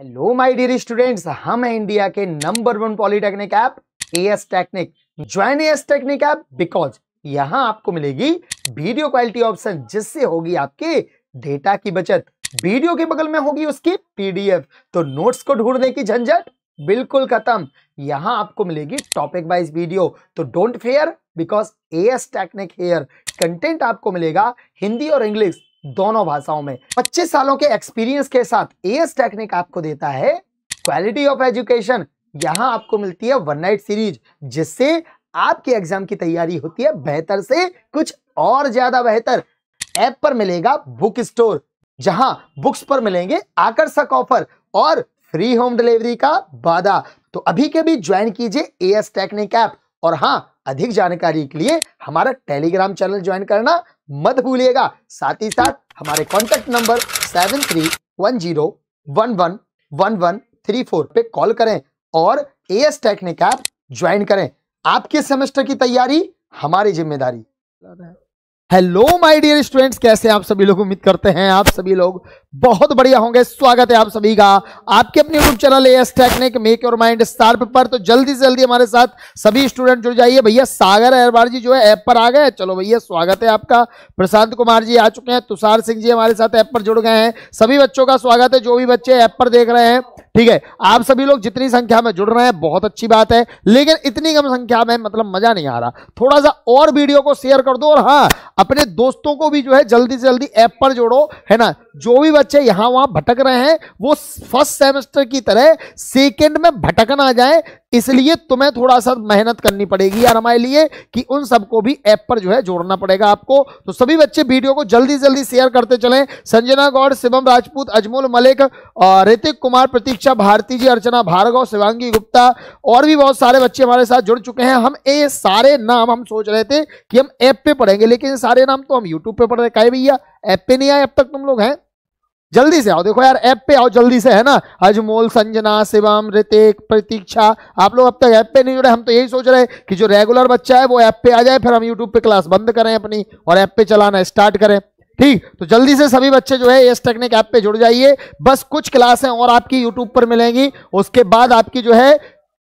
Hello my dear students हम हैं India के number one polytechnic app AS technic join AS technic app because यहां आपको मिलेगी वीडियो क्वालिटी ऑप्शन जिससे होगी आपके डेटा की बचत वीडियो के बगल में होगी उसकी पीडीएफ तो नोट्स को ढूंढने की झंझट बिल्कुल खत्म यहां आपको मिलेगी टॉपिक वाइज वीडियो तो don't fear because A S technic here content आपको मिलेगा हिंदी और इंग्लिश दोनों भाषाओं में 25 सालों के एक्सपीरियंस के साथ एएस टेक्निक आपको देता है क्वालिटी ऑफ एजुकेशन यहां आपको मिलती है वन नाइट सीरीज जिससे आपके एग्जाम की तैयारी होती है बेहतर से कुछ और ज्यादा बेहतर ऐप पर मिलेगा बुक स्टोर जहां बुक्स पर मिलेंगे आकर्षक ऑफर और फ्री होम डिलीवरी का वादा तो अभी के भी ज्वाइन कीजिए एएस टेक्निक ऐप और हाँ अधिक जानकारी के लिए हमारा टेलीग्राम चैनल ज्वाइन करना मत भूलिएगा साथ ही साथ हमारे contact number seven three one zero one one one one three four पे कॉल करें और A S technic app join करें आपके सेमेस्टर की तैयारी हमारी जिम्मेदारी हेलो माय डियर स्टूडेंट्स कैसे आप सभी लोग उम्मीद करते हैं आप सभी लोग बहुत बढ़िया होंगे स्वागत है आप सभी का आपके अपने YouTube channel S technic make your mind star paper तो जल्दी से जल्दी हमारे साथ सभी स्टूडेंट जुड़ जाइए भैया सागर अहरबार जी जो है ऐप पर आ गए चलो भैया स्वागत है आपका प्रशांत कुमार जी आ चुके हैं तुषार सिंह जी हमारे साथ ऐप पर जुड़ गए हैं सभी बच्चों का स्वागत है जो भी बच्चे ऐप पर देख रहे हैं ठीक है आप सभी लोग जितनी संख्या में जुड़ रहे हैं बहुत अच्छी बात है लेकिन इतनी कम संख्या में मतलब मजा नहीं आ रहा थोड़ा सा और वीडियो को शेयर कर दो और हाँ अपने दोस्तों को भी जो है जल्दी से जल्दी ऐप पर जोड़ो है ना जो भी बच्चे यहां वहां भटक रहे हैं वो फर्स्ट सेमेस्टर की तरह सेकेंड में भटक ना जाए इसलिए तुम्हें थोड़ा सा मेहनत करनी पड़ेगी यार हमारे लिए कि उन सबको भी ऐप पर जो है जोड़ना पड़ेगा आपको तो सभी बच्चे वीडियो को जल्दी जल्दी शेयर करते चलें संजना गौड़ शिवम राजपूत अजमोल मलिक ऋतिक कुमार प्रतीक शिक्षा भारती जी अर्चना भार्गव शिवांगी गुप्ता और भी बहुत सारे बच्चे हमारे साथ जुड़ चुके हैं हम ये सारे नाम हम सोच रहे थे कि हम ऐप पे पढ़ेंगे लेकिन सारे नाम तो हम यूट्यूब पे पढ़ रहे कहे भैया ऐप पे नहीं आए अब तक तुम लोग हैं जल्दी से आओ देखो यार ऐप पे आओ जल्दी से है ना अजमोल संजना शिवम ऋतिक प्रतीक्षा आप लोग अब तक ऐप पे नहीं जुड़े हम तो यही सोच रहे हैं कि जो रेगुलर बच्चा है वो ऐप पे आ जाए फिर हम यूट्यूब पे क्लास बंद करें अपनी और ऐप पे चलाना स्टार्ट करें ठीक तो जल्दी से सभी बच्चे जो है एस टेक्निक ऐप पे जुड़ जाइए बस कुछ क्लासें और आपकी यूट्यूब पर मिलेंगी उसके बाद आपकी जो है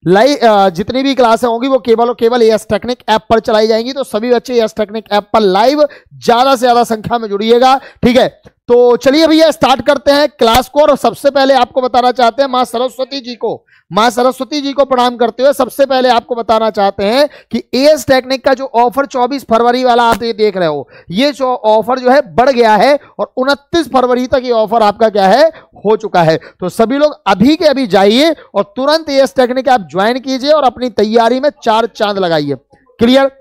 लाइव जितनी भी क्लासें होंगी वो केवल और केवल एस टेक्निक ऐप पर चलाई जाएंगी तो सभी बच्चे एस टेक्निक ऐप पर लाइव ज्यादा से ज्यादा संख्या में जुड़िएगा ठीक है तो चलिए भैया स्टार्ट करते हैं क्लास को और सबसे पहले आपको बताना चाहते हैं माँ सरस्वती जी को माँ सरस्वती जी को प्रणाम करते हुए सबसे पहले आपको बताना चाहते हैं कि एस टेक्निक का जो ऑफर 24 फरवरी वाला आप ये देख रहे हो ये जो ऑफर जो है बढ़ गया है और 29 फरवरी तक ये ऑफर आपका क्या है हो चुका है तो सभी लोग अभी के अभी जाइए और तुरंत एस टेक्निक आप ज्वाइन कीजिए और अपनी तैयारी में चार चांद लगाइए क्लियर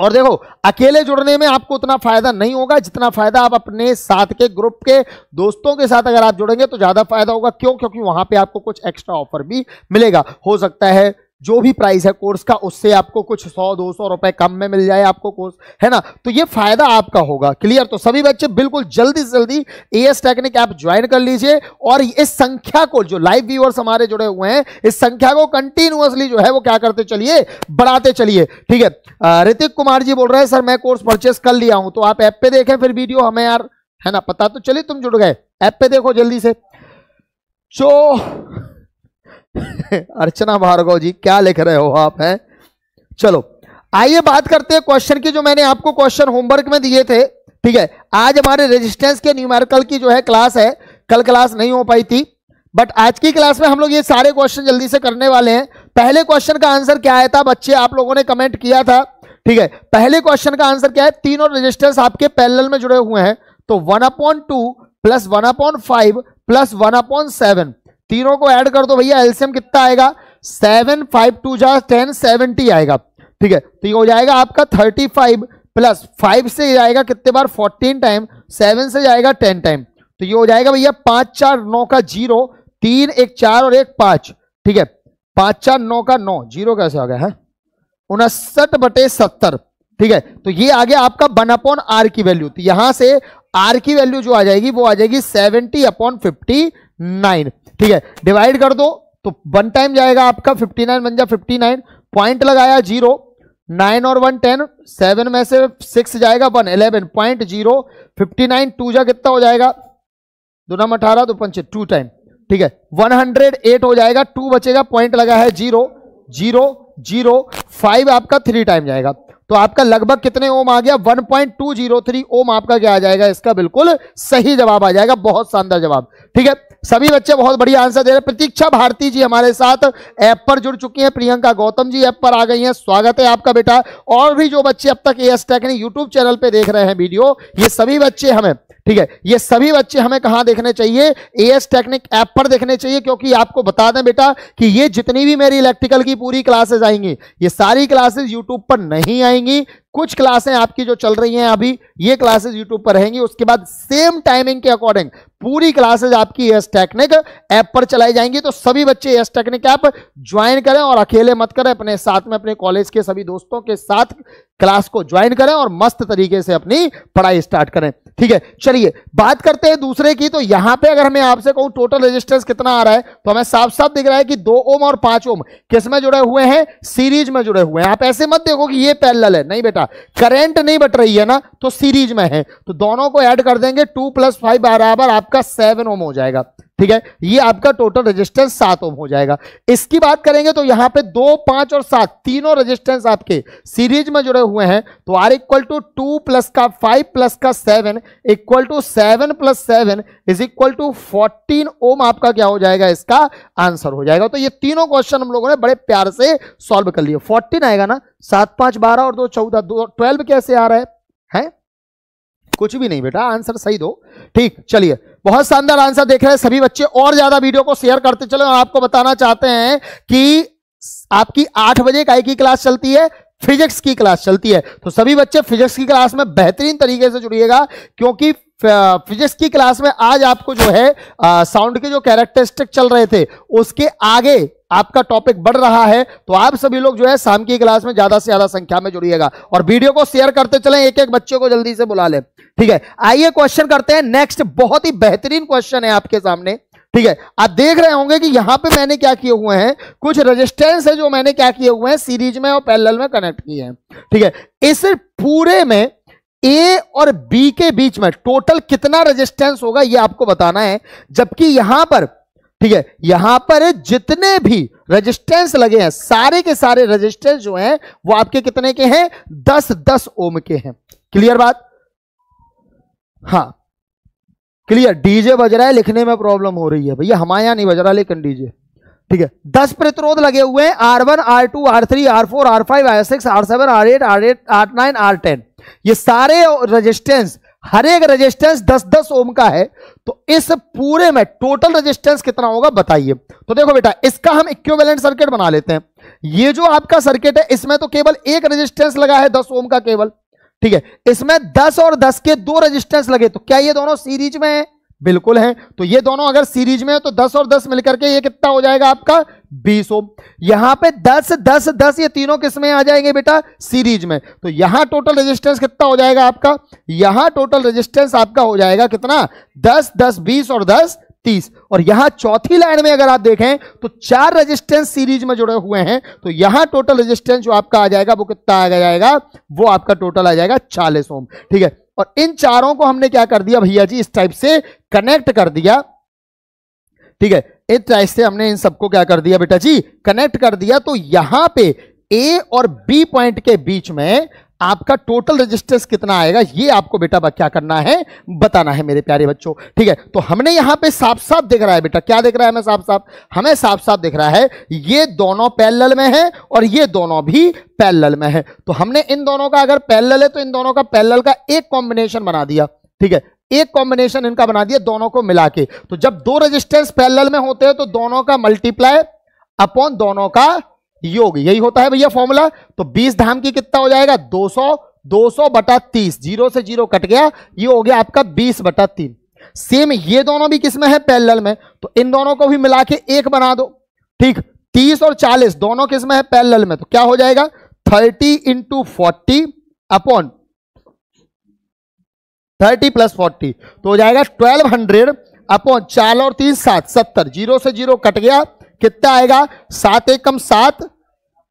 और देखो अकेले जुड़ने में आपको उतना फायदा नहीं होगा जितना फायदा आप अपने साथ के ग्रुप के दोस्तों के साथ अगर आप जुड़ेंगे तो ज्यादा फायदा होगा क्यों क्योंकि वहां पे आपको कुछ एक्स्ट्रा ऑफर भी मिलेगा हो सकता है जो भी प्राइस है कोर्स का उससे आपको कुछ सौ दो सौ रुपए कम में मिल जाए आपको कोर्स है ना तो ये फायदा आपका होगा क्लियर तो सभी बच्चे बिल्कुल जल्दी से जल्दी A S technic app join कर लीजिए और इस संख्या को जो लाइव व्यूअर्स हमारे जुड़े हुए हैं इस संख्या को कंटिन्यूअसली जो है वो क्या करते चलिए बढ़ाते चलिए ठीक है ऋतिक कुमार जी बोल रहे हैं सर मैं कोर्स परचेस कर लिया हूं तो आप ऐप पे देखें फिर वीडियो हमें यार है ना पता तो चलिए तुम जुड़ गए ऐप पे देखो जल्दी से जो अर्चना भार्गव जी क्या लिख रहे हो आप हैं चलो आइए बात करते हैं क्वेश्चन की जो मैंने आपको क्वेश्चन होमवर्क में दिए थे ठीक है आज हमारे रेजिस्टेंस के न्यूमेरिकल की जो है क्लास है कल क्लास नहीं हो पाई थी बट आज की क्लास में हम लोग ये सारे क्वेश्चन जल्दी से करने वाले हैं पहले क्वेश्चन का आंसर क्या आया था बच्चे आप लोगों ने कमेंट किया था ठीक है पहले क्वेश्चन का आंसर क्या है तीन और आपके पैरल में जुड़े हुए हैं तो one upon two plus one upon five plus one upon seven तीनों को ऐड कर दो भैया एल्सियम कितना आएगा सेवन फाइव टू जा टेन सेवेंटी आएगा ठीक है तो ये हो जाएगा आपका थर्टी फाइव प्लस फाइव से जाएगा कितने बार फोर्टीन टाइम सेवन से जाएगा टेन टाइम तो ये हो जाएगा भैया पांच चार नौ का जीरो तीन एक चार और एक पांच ठीक है पांच चार नौ का नौ जीरो कैसे आ गया है उनसठ बटे सत्तर ठीक है तो ये आ गया आपका वन अपॉन आर की वैल्यू तो यहां से आर की वैल्यू जो आ जाएगी वो आ जाएगी सेवेंटी अपॉन फिफ्टी नाइन ठीक है डिवाइड कर दो तो वन टाइम जाएगा आपका फिफ्टी नाइन बन जा फिफ्टी नाइन पॉइंट लगाया जीरो नाइन और वन टेन सेवन में से सिक्स जाएगा one eleven point zero fifty nine two जा कितना हो जाएगा दो नंबर अठारह दो पंचे टू टाइम ठीक है वन हंड्रेड एट हो जाएगा टू बचेगा पॉइंट लगा है जीरो जीरो जीरो फाइव आपका थ्री टाइम जाएगा तो आपका लगभग कितने ओम आ गया one point two zero three ohm आपका क्या आ जाएगा इसका बिल्कुल सही जवाब आ जाएगा बहुत शानदार जवाब ठीक है सभी बच्चे बहुत बढ़िया आंसर दे रहे हैं प्रतीक्षा भारती जी हमारे साथ ऐप पर जुड़ चुकी हैं प्रियंका गौतम जी ऐप पर आ गई हैं स्वागत है आपका बेटा और भी जो बच्चे अब तक एस टेक्निक यूट्यूब चैनल पे देख रहे हैं वीडियो ये सभी बच्चे हमें ठीक है ये सभी बच्चे हमें कहां देखने चाहिए ए एस टेक्निक ऐप पर देखने चाहिए क्योंकि आपको बता दें बेटा कि ये जितनी भी मेरी इलेक्ट्रिकल की पूरी क्लासेज आएंगी ये सारी क्लासेज यूट्यूब पर नहीं आएंगी कुछ क्लासें आपकी जो चल रही हैं अभी ये क्लासेस यूट्यूब पर रहेंगी उसके बाद सेम टाइमिंग के अकॉर्डिंग पूरी क्लासेस आपकी एस टेक्निक ऐप पर चलाई जाएंगी तो सभी बच्चे एस टेक्निक ऐप ज्वाइन करें और अकेले मत करें अपने साथ में अपने कॉलेज के सभी दोस्तों के साथ क्लास को ज्वाइन करें और मस्त तरीके से अपनी पढ़ाई स्टार्ट करें ठीक है चलिए बात करते हैं दूसरे की तो यहां पे अगर मैं आपसे कहूं टोटल रेजिस्टेंस कितना आ रहा है तो हमें साफ साफ दिख रहा है कि दो ओम और पांच ओम किस में जुड़े हुए हैं सीरीज में जुड़े हुए हैं आप ऐसे मत देखो कि ये पैरल है नहीं बेटा करंट नहीं बट रही है ना तो सीरीज में है तो दोनों को ऐड कर देंगे टू प्लस फाइव बराबर आपका सेवन ओम हो जाएगा ठीक है ये आपका टोटल रेजिस्टेंस सात ओम हो जाएगा इसकी बात करेंगे तो यहां पे दो पांच और सात तीनों रेजिस्टेंस आपके सीरीज में जुड़े हुए हैं तो R equal to two plus का फाइव प्लस का seven equal to seven plus seven is equal to fourteen ohm आपका क्या हो जाएगा इसका आंसर हो जाएगा तो ये तीनों क्वेश्चन हम लोगों ने बड़े प्यार से सॉल्व कर लिए फोर्टीन आएगा ना सात पांच बारह और दो चौदह दो ट्वेल्व कैसे आ रहा है, है? कुछ भी नहीं बेटा आंसर सही दो ठीक चलिए बहुत शानदार आंसर देख रहे हैं सभी बच्चे और ज्यादा वीडियो को शेयर करते चले आपको बताना चाहते हैं कि आपकी आठ बजे एक आई की क्लास चलती है फिजिक्स की क्लास चलती है तो सभी बच्चे फिजिक्स की क्लास में बेहतरीन तरीके से जुड़िएगा क्योंकि फिजिक्स की क्लास में आज आपको जो है साउंड के जो कैरेक्टरिस्टिक चल रहे थे उसके आगे आपका टॉपिक बढ़ रहा है तो आप सभी लोग जो है शाम की क्लास में ज्यादा से ज्यादा संख्या में जुड़िएगा और वीडियो को शेयर करते चलें एक एक बच्चे को जल्दी से बुला लें ठीक है आइए क्वेश्चन करते हैं नेक्स्ट बहुत ही बेहतरीन क्वेश्चन है आपके सामने ठीक है आप देख रहे होंगे कि यहां पे मैंने क्या किए हुए हैं कुछ रेजिस्टेंस है जो मैंने क्या किए हुए हैं सीरीज में और पैरेलल में कनेक्ट किए हैं ठीक है इस पूरे में ए और बी के बीच में टोटल कितना रेजिस्टेंस होगा ये आपको बताना है जबकि यहां पर ठीक है यहां पर जितने भी रेजिस्टेंस लगे हैं सारे के सारे रेजिस्टेंस जो हैं वो आपके कितने के हैं दस दस ओम के हैं क्लियर बात हां क्लियर डीजे बज रहा है लिखने में प्रॉब्लम हो रही है भैया हमारे यहाँ नहीं बज रहा लेकिन डीजे ठीक है दस प्रतिरोध लगे हुए हैं R one R two R three R four R five R six R seven R eight R eight R nine R ten ये सारे रजिस्टेंस हर एक रजिस्टेंस दस दस ओम का है तो इस पूरे में टोटल रजिस्टेंस कितना होगा बताइए तो देखो बेटा इसका हम इक्वेलेंट सर्किट बना लेते हैं ये जो आपका सर्किट है इसमें तो केवल एक रजिस्टेंस लगा है दस ओम का केवल ठीक है इसमें दस और दस के दो रेजिस्टेंस लगे तो क्या ये दोनों सीरीज में है बिल्कुल है तो ये दोनों अगर सीरीज में है तो 10 और 10 मिलकर के ये कितना हो जाएगा आपका 20 ओम यहां पे 10 10 10 ये तीनों किस में आ जाएंगे बेटा सीरीज में तो यहां टोटल रेजिस्टेंस कितना हो जाएगा आपका यहां टोटल रेजिस्टेंस आपका हो जाएगा कितना 10 10 20 और दस तीस और यहां चौथी लाइन में अगर आप देखें तो चार रेजिस्टेंस सीरीज में जुड़े हुए हैं तो यहां टोटल रेजिस्टेंस जो आपका आ जाएगा वो कितना आ जाएगा वो आपका टोटल आ जाएगा चालीस ओम ठीक है और इन चारों को हमने क्या कर दिया भैया जी इस टाइप से कनेक्ट कर दिया ठीक है इस टाइप से हमने इन सबको क्या कर दिया बेटा जी कनेक्ट कर दिया तो यहां पे ए और बी पॉइंट के बीच में आपका टोटल रेजिस्टेंस कितना आएगा ये आपको बेटा क्या करना है बताना है मेरे प्यारे बच्चों ठीक है तो हमने यहां पे साफ साफ देख रहा है बेटा क्या देख रहा है हमें साफ साफ हमें साफ साफ देख रहा है ये दोनों पैरेलल में है और ये दोनों भी पैरेलल में है तो हमने इन दोनों का अगर पैरेलल है तो इन दोनों का पैरेलल का एक कॉम्बिनेशन बना दिया ठीक है एक कॉम्बिनेशन इनका बना दिया दोनों को मिला के तो जब दो रजिस्टेंस पैरेलल में होते हैं तो दोनों का मल्टीप्लाई अपॉन दोनों का योग यही होता है भैया फॉर्मूला तो बीस धाम की कितना हो जाएगा दो सौ दो सौ बटा तीस जीरो से जीरो कट गया ये हो गया आपका बीस बटा तीन सेम ये दोनों भी किसमें है पैरल में तो इन दोनों को भी मिला के एक बना दो ठीक तीस और चालीस दोनों किसमें है पैरल में तो क्या हो जाएगा thirty into forty upon thirty plus forty तो हो जाएगा ट्वेल्व हंड्रेड अपॉन चार और तीन सात सत्तर जीरो से जीरो कट गया कितना आएगा सात एक कम सात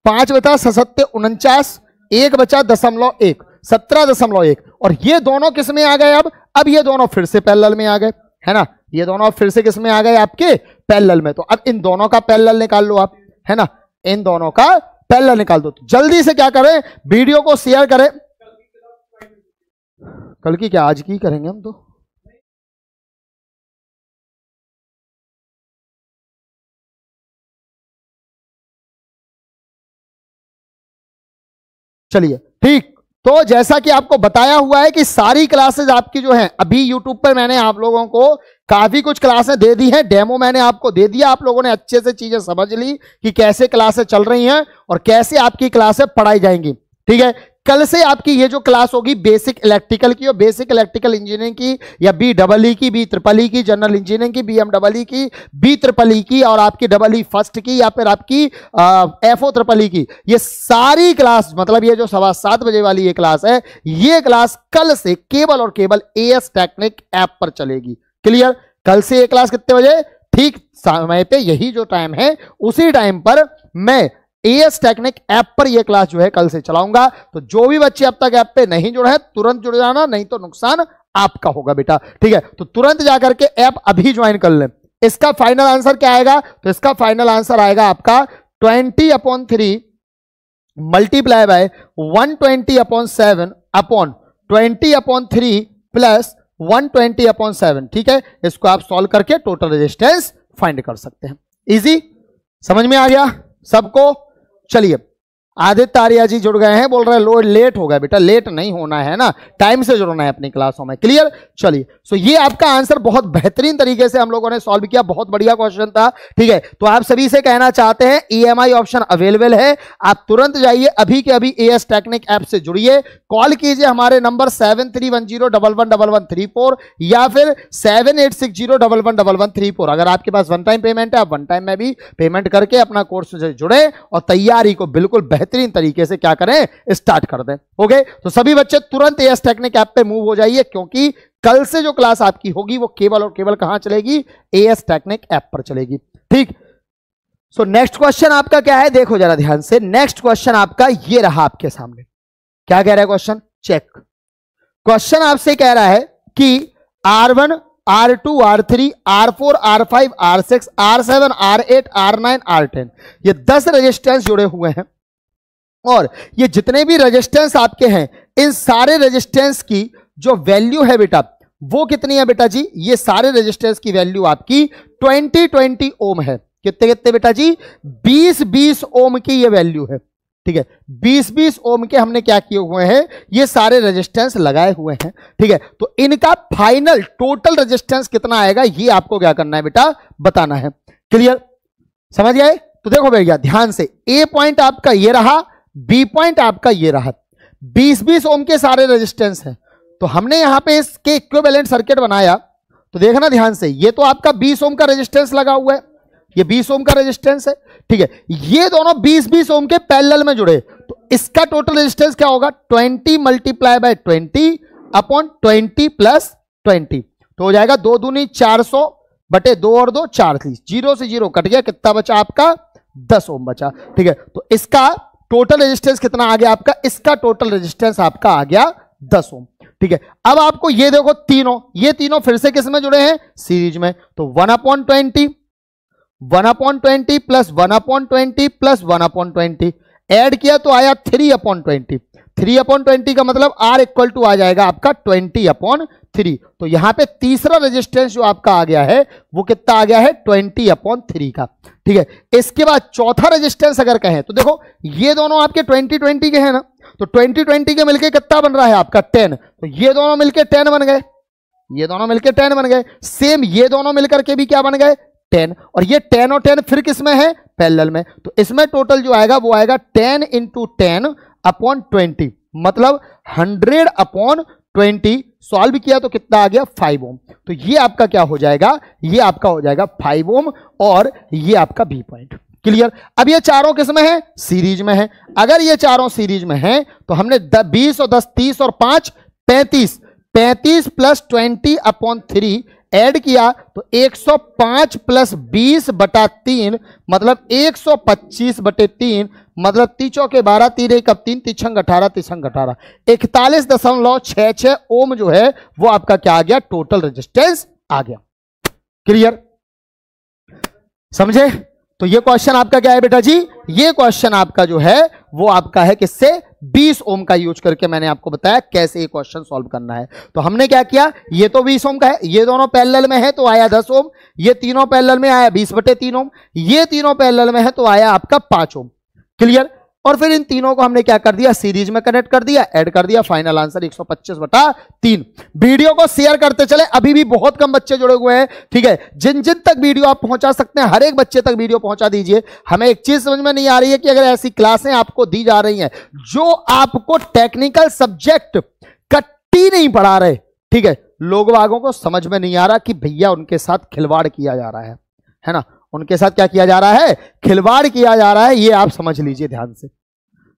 पांच बचा सत्य उनचास एक बचा दशमलव एक सत्रह दशमलव एक और ये दोनों किस में आ गए अब अब ये दोनों फिर से पैरेलल में आ गए है ना ये दोनों फिर से किस में आ गए आपके पैरेलल में तो अब इन दोनों का पैरेलल निकाल लो आप है ना इन दोनों का पैरेलल निकाल दो तो जल्दी से क्या करें वीडियो को शेयर करें कल की क्या आज की करेंगे हम तो चलिए ठीक तो जैसा कि आपको बताया हुआ है कि सारी क्लासेज आपकी जो है अभी यूट्यूब पर मैंने आप लोगों को काफी कुछ क्लासें दे दी हैं डेमो मैंने आपको दे दिया आप लोगों ने अच्छे से चीजें समझ ली कि कैसे क्लासें चल रही हैं और कैसे आपकी क्लासें पढ़ाई जाएंगी ठीक है कल से आपकी ये जो क्लास होगी बेसिक इलेक्ट्रिकल की और बेसिक इलेक्ट्रिकल इंजीनियरिंग की या बी डबल ई की बी त्रिपल ई की जनरल इंजीनियरिंग की बी एम डबल ई की बी त्रिपल ई की और आपकी डबल ई फर्स्ट की या फिर आपकी एफ ओ त्रिपल ई की ये सारी क्लास मतलब ये जो सवा सात बजे वाली ये क्लास है ये क्लास कल से केवल और केवल ए एस टेक्निक ऐप पर चलेगी क्लियर कल से ये क्लास कितने बजे ठीक समय पर यही जो टाइम है उसी टाइम पर मैं एएस टेक्निक ऐप पर यह क्लास जो है कल से चलाऊंगा तो जो भी बच्चे अब तक ऐप पे नहीं जुड़े हैं तुरंत जुड़ जाना नहीं तो नुकसान आपका होगा बेटा ठीक है तो तुरंत जाकर के ऐप अभी ज्वाइन कर लें इसका फाइनल आंसर क्या आएगा तो इसका फाइनल आंसर आएगा आपका twenty upon three multiply by one twenty upon seven upon twenty upon three plus one twenty upon seven ठीक है इसको आप सॉल्व करके टोटल रेजिस्टेंस फाइंड कर सकते हैं इजी समझ में आ गया सबको चलिए आदित्य आर्या जी जुड़ गए हैं बोल रहे हैं लेट हो गया बेटा लेट नहीं होना है ना टाइम से जुड़ना है अपनी क्लासों में क्लियर चलिए सो ये आपका आंसर बहुत बेहतरीन तरीके से हम लोगों ने सॉल्व किया बहुत बढ़िया क्वेश्चन था ठीक है तो आप सभी से कहना चाहते हैं ईएमआई ऑप्शन अवेलेबल है आप तुरंत जाइए अभी के अभी ए एस टेक्निक ऐप से जुड़िए कॉल कीजिए हमारे number seven three one zero या फिर seven eight six zero double one double one three four अगर आपके पास वन टाइम पेमेंट है आप वन टाइम में भी पेमेंट करके अपना कोर्स से जुड़े और तैयारी को बिल्कुल बेहतर बेहतरीन तरीके से क्या करें स्टार्ट कर दें ओके तो सभी बच्चे तुरंत एस टेक्निक ऐप पे मूव हो जाइए क्योंकि कल से जो क्लास आपकी होगी वो केवल और केवल कहां चलेगी ए एस टेक्निक ऐप पर चलेगी ठीक सो नेक्स्ट क्वेश्चन आपका क्या है देखो जरा ध्यान से नेक्स्ट क्वेश्चन आपका ये रहा आपके सामने क्या कह रहा है क्वेश्चन चेक क्वेश्चन आपसे कह रहा है कि R one R two R three R four R five R six R seven R eight R nine R ten ये दस रेजिस्टेंस जुड़े हुए हैं और ये जितने भी रेजिस्टेंस आपके हैं इन सारे रेजिस्टेंस की जो वैल्यू है बेटा वो कितनी है बेटा जी ये सारे रेजिस्टेंस की वैल्यू आपकी 20 20 ओम है कितने कितने बेटा जी 20 20 ओम की ये वैल्यू है ठीक है 20 20 ओम के हमने क्या किए हुए हैं ये सारे रेजिस्टेंस लगाए हुए हैं ठीक है तो इनका फाइनल टोटल रजिस्टेंस कितना आएगा ये आपको क्या करना है बेटा बताना है क्लियर समझ गए तो देखो भैया ध्यान से ए पॉइंट आपका ये रहा बी पॉइंट आपका ये रहा 20-20 ओम के सारे रेजिस्टेंस हैं तो हमने यहां पे इसके इक्विवेलेंट सर्किट बनाया तो देखना ध्यान से ये तो आपका 20 ओम का रेजिस्टेंस लगा हुआ है ये 20 ओम का रेजिस्टेंस है ठीक है ये दोनों 20-20 ओम के पैरेलल में जुड़े तो इसका टोटल रेजिस्टेंस क्या होगा 20 मल्टीप्लाई बाय 20 अपॉन 20 प्लस 20 तो हो जाएगा दो दूनी 400 बटे दो और दो चार जीरो से जीरो कट गया कितना बचा आपका दस ओम बचा ठीक है तो इसका टोटल रेजिस्टेंस कितना आ गया आपका इसका टोटल रेजिस्टेंस आपका आ गया दस ओम ठीक है अब आपको ये देखो तीनों ये तीनों फिर से किस में जुड़े हैं सीरीज में तो one upon twenty one upon twenty plus one upon twenty plus one upon twenty add किया तो आया three upon twenty three upon twenty का मतलब आर इक्वल टू आ जाएगा आपका ट्वेंटी अपॉन थ्री तो यहां पे तीसरा रेजिस्टेंस जो आपका आ गया है वो कितना आ गया है ट्वेंटी अपॉन थ्री का ठीक है इसके बाद चौथा रेजिस्टेंस अगर कहें तो देखो ये दोनों आपके ट्वेंटी ट्वेंटी के हैं ना तो ट्वेंटी ट्वेंटी के मिलकर कितना बन रहा है आपका टेन तो ये दोनों मिलकर टेन बन गए ये दोनों मिलकर टेन बन गए सेम ये दोनों मिलकर के भी क्या बन गए टेन और ये टेन और टेन फिर किस में है पैरेलल में तो इसमें टोटल जो आएगा वो आएगा ten into ten upon twenty मतलब हंड्रेड अपॉन ट्वेंटी सॉल्व किया तो कितना आ गया फाइव ओम तो ये आपका क्या हो जाएगा ये आपका हो जाएगा फाइव ओम और ये आपका बी पॉइंट क्लियर अब ये चारों किस में है सीरीज में है अगर ये चारों सीरीज में है तो हमने बीस और दस तीस और पांच पैंतीस पैंतीस plus twenty upon three add किया तो 105 प्लस 20 बटा तीन मतलब 125 बटे तीन मतलब तीचो के बारह तीन एक अब तीन तीछंग अठारह तीछंग अठारह इकतालीस दशमलव छः छः ओम जो है वो आपका क्या आ गया टोटल रेजिस्टेंस आ गया क्लियर समझे तो ये क्वेश्चन आपका क्या है बेटा जी ये क्वेश्चन आपका जो है वो आपका है किससे 20 ओम का यूज करके मैंने आपको बताया कैसे ये क्वेश्चन सॉल्व करना है तो हमने क्या किया ये तो 20 ओम का है ये दोनों पैरेलल में है तो आया 10 ओम ये तीनों पैरेलल में आया 20 बटे तीन ओम ये तीनों पैरेलल में है तो आया आपका 5 ओम क्लियर और फिर इन तीनों को हमने क्या कर दिया सीरीज में कनेक्ट कर दिया ऐड कर दिया फाइनल आंसर 125 बटा तीन वीडियो को शेयर करते चले अभी भी बहुत कम बच्चे जुड़े हुए हैं ठीक है जिन जिन तक वीडियो आप पहुंचा सकते हैं हर एक बच्चे तक वीडियो पहुंचा दीजिए हमें एक चीज समझ में नहीं आ रही है कि अगर ऐसी क्लासें आपको दी जा रही हैं जो आपको टेक्निकल सब्जेक्ट कट्टी नहीं पढ़ा रहे ठीक है लोग वागों को समझ में नहीं आ रहा कि भैया उनके साथ खिलवाड़ किया जा रहा है है ना उनके साथ क्या किया जा रहा है खिलवाड़ किया जा रहा है ये आप समझ लीजिए ध्यान से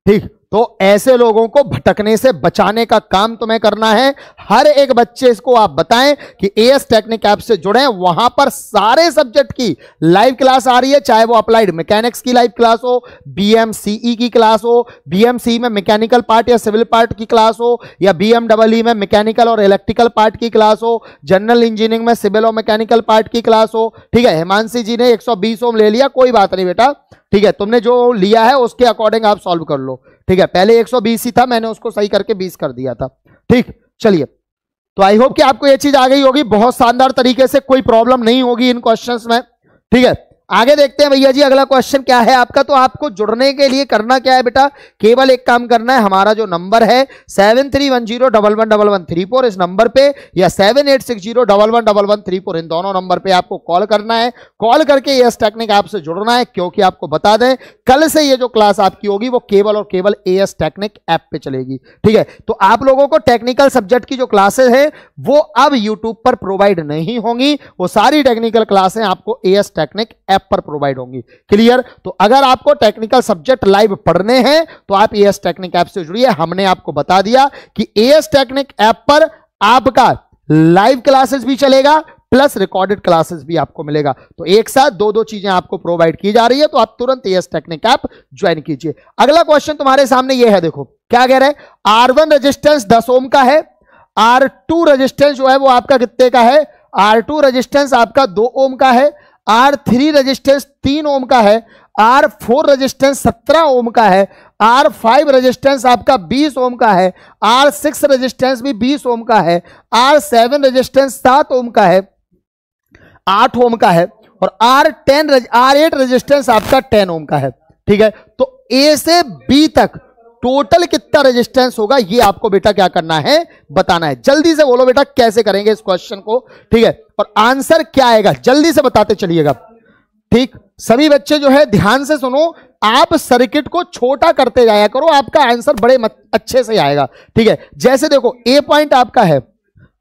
ठीक तो ऐसे लोगों को भटकने से बचाने का काम तुम्हें करना है हर एक बच्चे इसको आप बताएं कि ए एस टेक्निक ऐप से जुड़े वहां पर सारे सब्जेक्ट की लाइव क्लास आ रही है चाहे वो अप्लाइड मैकेनिक्स की लाइव क्लास हो बीएमसीई e की क्लास हो बीएमसी e में मैकेनिकल पार्ट या सिविल पार्ट की क्लास हो या बीएमडब्ल्यू e में मैकेनिकल और इलेक्ट्रिकल पार्ट की क्लास हो जनरल इंजीनियरिंग में सिविल और मैकेनिकल पार्ट की क्लास हो ठीक है हेमांशी जी ने एक सौ ले लिया कोई बात नहीं बेटा ठीक है तुमने जो लिया है उसके अकॉर्डिंग आप सॉल्व कर लो ठीक है पहले 120 ही था मैंने उसको सही करके 20 कर दिया था ठीक चलिए तो आई होप कि आपको यह चीज आ गई होगी बहुत शानदार तरीके से कोई प्रॉब्लम नहीं होगी इन क्वेश्चंस में ठीक है आगे देखते हैं भैया जी अगला क्वेश्चन क्या है आपका तो आपको जुड़ने के लिए करना क्या है बेटा केवल एक काम करना है हमारा जो नंबर है seven three one zero double one double one three four इस नंबर पे या seven eight six zero double one double one three four इन दोनों नंबर पे आपको कॉल करना है कॉल करके एस टेक्निक आपसे जुड़ना है क्योंकि आपको बता दें कल से ये जो क्लास आपकी होगी वो केवल और केवल ए एस टेक्निक ऐप पे चलेगी ठीक है तो आप लोगों को टेक्निकल सब्जेक्ट की जो क्लासेज है वो अब यूट्यूब पर प्रोवाइड नहीं होंगी वो सारी टेक्निकल क्लासे आपको A S technic app app पर प्रोवाइड होंगी क्लियर तो अगर आपको टेक्निकल सब्जेक्ट लाइव पढ़ने हैं तो आप ए एस टेक्निक ऐप से जुड़िए हमने आपको बता दिया कि ए एस टेक्निक ऐप पर आपका लाइव क्लासेस भी चलेगा प्लस रिकॉर्डेड क्लासेस भी आपको मिलेगा तो एक साथ दो दो चीजें आपको प्रोवाइड की जा रही है तो आप तुरंत एस टेक्निक ऐप ज्वाइन कीजिए अगला क्वेश्चन तुम्हारे सामने ये है देखो क्या कह रहे हैं आर वन रजिस्टेंस दस ओम का है आर टू रजिस्टेंस जो है वो आपका कितने का है आर टू रजिस्टेंस आपका दो ओम का है आर थ्री रजिस्टेंस तीन ओम का है आर फोर रजिस्टेंस सत्रह ओम का है आर फाइव रजिस्टेंस आपका बीस ओम का है आर सिक्स रजिस्टेंस भी बीस ओम का है आर सेवन रजिस्टेंस सात ओम का है आठ ओम का है और R ten R eight resistance आपका टेन ओम का है ठीक है तो ए से बी तक टोटल कितना रेजिस्टेंस होगा ये आपको बेटा क्या करना है बताना है जल्दी से बोलो बेटा कैसे करेंगे इस क्वेश्चन को ठीक है और आंसर क्या आएगा जल्दी से बताते चलिएगा ठीक सभी बच्चे जो है ध्यान से सुनो आप सर्किट को छोटा करते जाया करो आपका आंसर बड़े मत, अच्छे से आएगा ठीक है जैसे देखो ए पॉइंट आपका है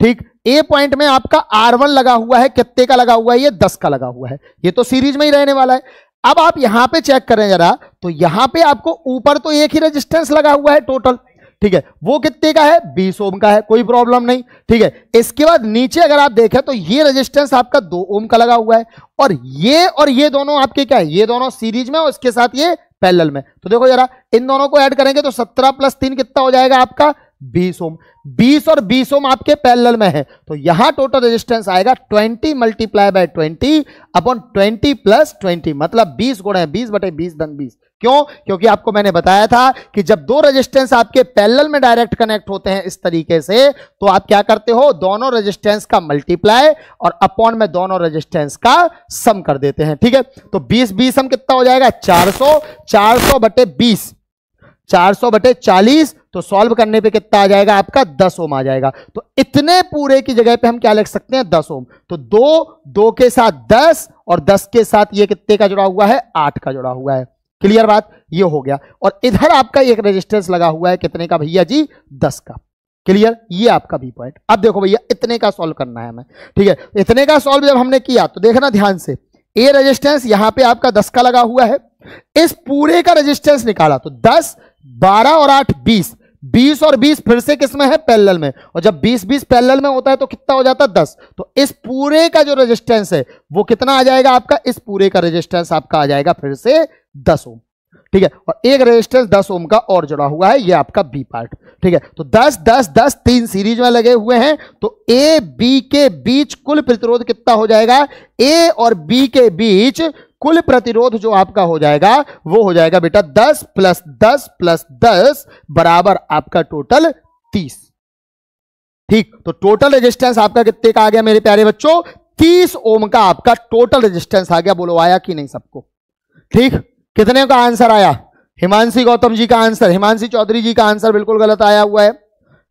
ठीक ए पॉइंट में आपका आर वन लगा हुआ है कितने का लगा हुआ है ये दस का लगा हुआ है ये तो सीरीज में ही रहने वाला है अब आप यहां पे चेक करें जरा तो यहां पे आपको ऊपर तो एक ही रेजिस्टेंस लगा हुआ है टोटल ठीक है वो कितने का है बीस ओम का है कोई प्रॉब्लम नहीं ठीक है इसके बाद नीचे अगर आप देखें तो ये रेजिस्टेंस आपका दो ओम का लगा हुआ है और ये और ये दोनों आपके क्या है ये दोनों सीरीज में और इसके साथ ये पैरेलल में तो देखो जरा इन दोनों को ऐड करेंगे तो सत्रह प्लस तीन कितना हो जाएगा आपका बीस ओम बीस और बीस ओम आपके पैरेलल में है तो यहां टोटल रेजिस्टेंस आएगा twenty multiply by twenty upon twenty plus twenty मतलब 20 गुण है बीस बटे बीस धन बीस क्यों क्योंकि आपको मैंने बताया था कि जब दो रेजिस्टेंस आपके पैरेलल में डायरेक्ट कनेक्ट होते हैं इस तरीके से तो आप क्या करते हो दोनों रेजिस्टेंस का मल्टीप्लाई और अपॉन में दोनों रेजिस्टेंस का सम कर देते हैं ठीक है तो बीस बीस सम कितना हो जाएगा चार सौ चार सौ बटे बीस चार सौ बटे चालीस तो सॉल्व करने पे कितना आ जाएगा आपका दस ओम आ जाएगा तो इतने पूरे की जगह पे हम क्या लिख सकते हैं दस ओम तो दो दो के साथ दस और दस के साथ ये कितने का जुड़ा हुआ है आठ का जुड़ा हुआ है क्लियर बात ये हो गया और इधर आपका एक रेजिस्टेंस लगा हुआ है कितने का भैया जी दस का क्लियर ये आपका बी पॉइंट अब देखो भैया इतने का सॉल्व करना है हमें ठीक है इतने का सॉल्व जब हमने किया तो देखना ध्यान से ए रेजिस्टेंस यहां पे आपका दस का लगा हुआ है इस पूरे का रेजिस्टेंस निकाला तो दस बारह और आठ बीस बीस और बीस फिर से किसमें है पैरेलल में और जब बीस बीस पैरेलल में होता है तो कितना हो जाता है दस तो इस पूरे का जो रेजिस्टेंस है वो कितना आ जाएगा आपका इस पूरे का रेजिस्टेंस आपका आ जाएगा फिर से दस ओम ठीक है और एक रेजिस्टेंस 10 ओम का और जुड़ा हुआ है ये आपका बी पार्ट ठीक है तो 10 10 10 तीन सीरीज में लगे हुए हैं तो ए बी के बीच कुल प्रतिरोध कितना हो जाएगा ए और बी के बीच कुल प्रतिरोध जो आपका हो जाएगा वो हो जाएगा बेटा 10 प्लस 10 प्लस 10 बराबर आपका टोटल 30 ठीक तो टोटल रेजिस्टेंस आपका कितने का आ गया मेरे प्यारे बच्चों 30 ओम का आपका टोटल रेजिस्टेंस आ गया बोलो आया कि नहीं सबको ठीक कितने का आंसर आया हिमांशी गौतम जी का आंसर हिमांशी चौधरी जी का आंसर बिल्कुल गलत आया हुआ है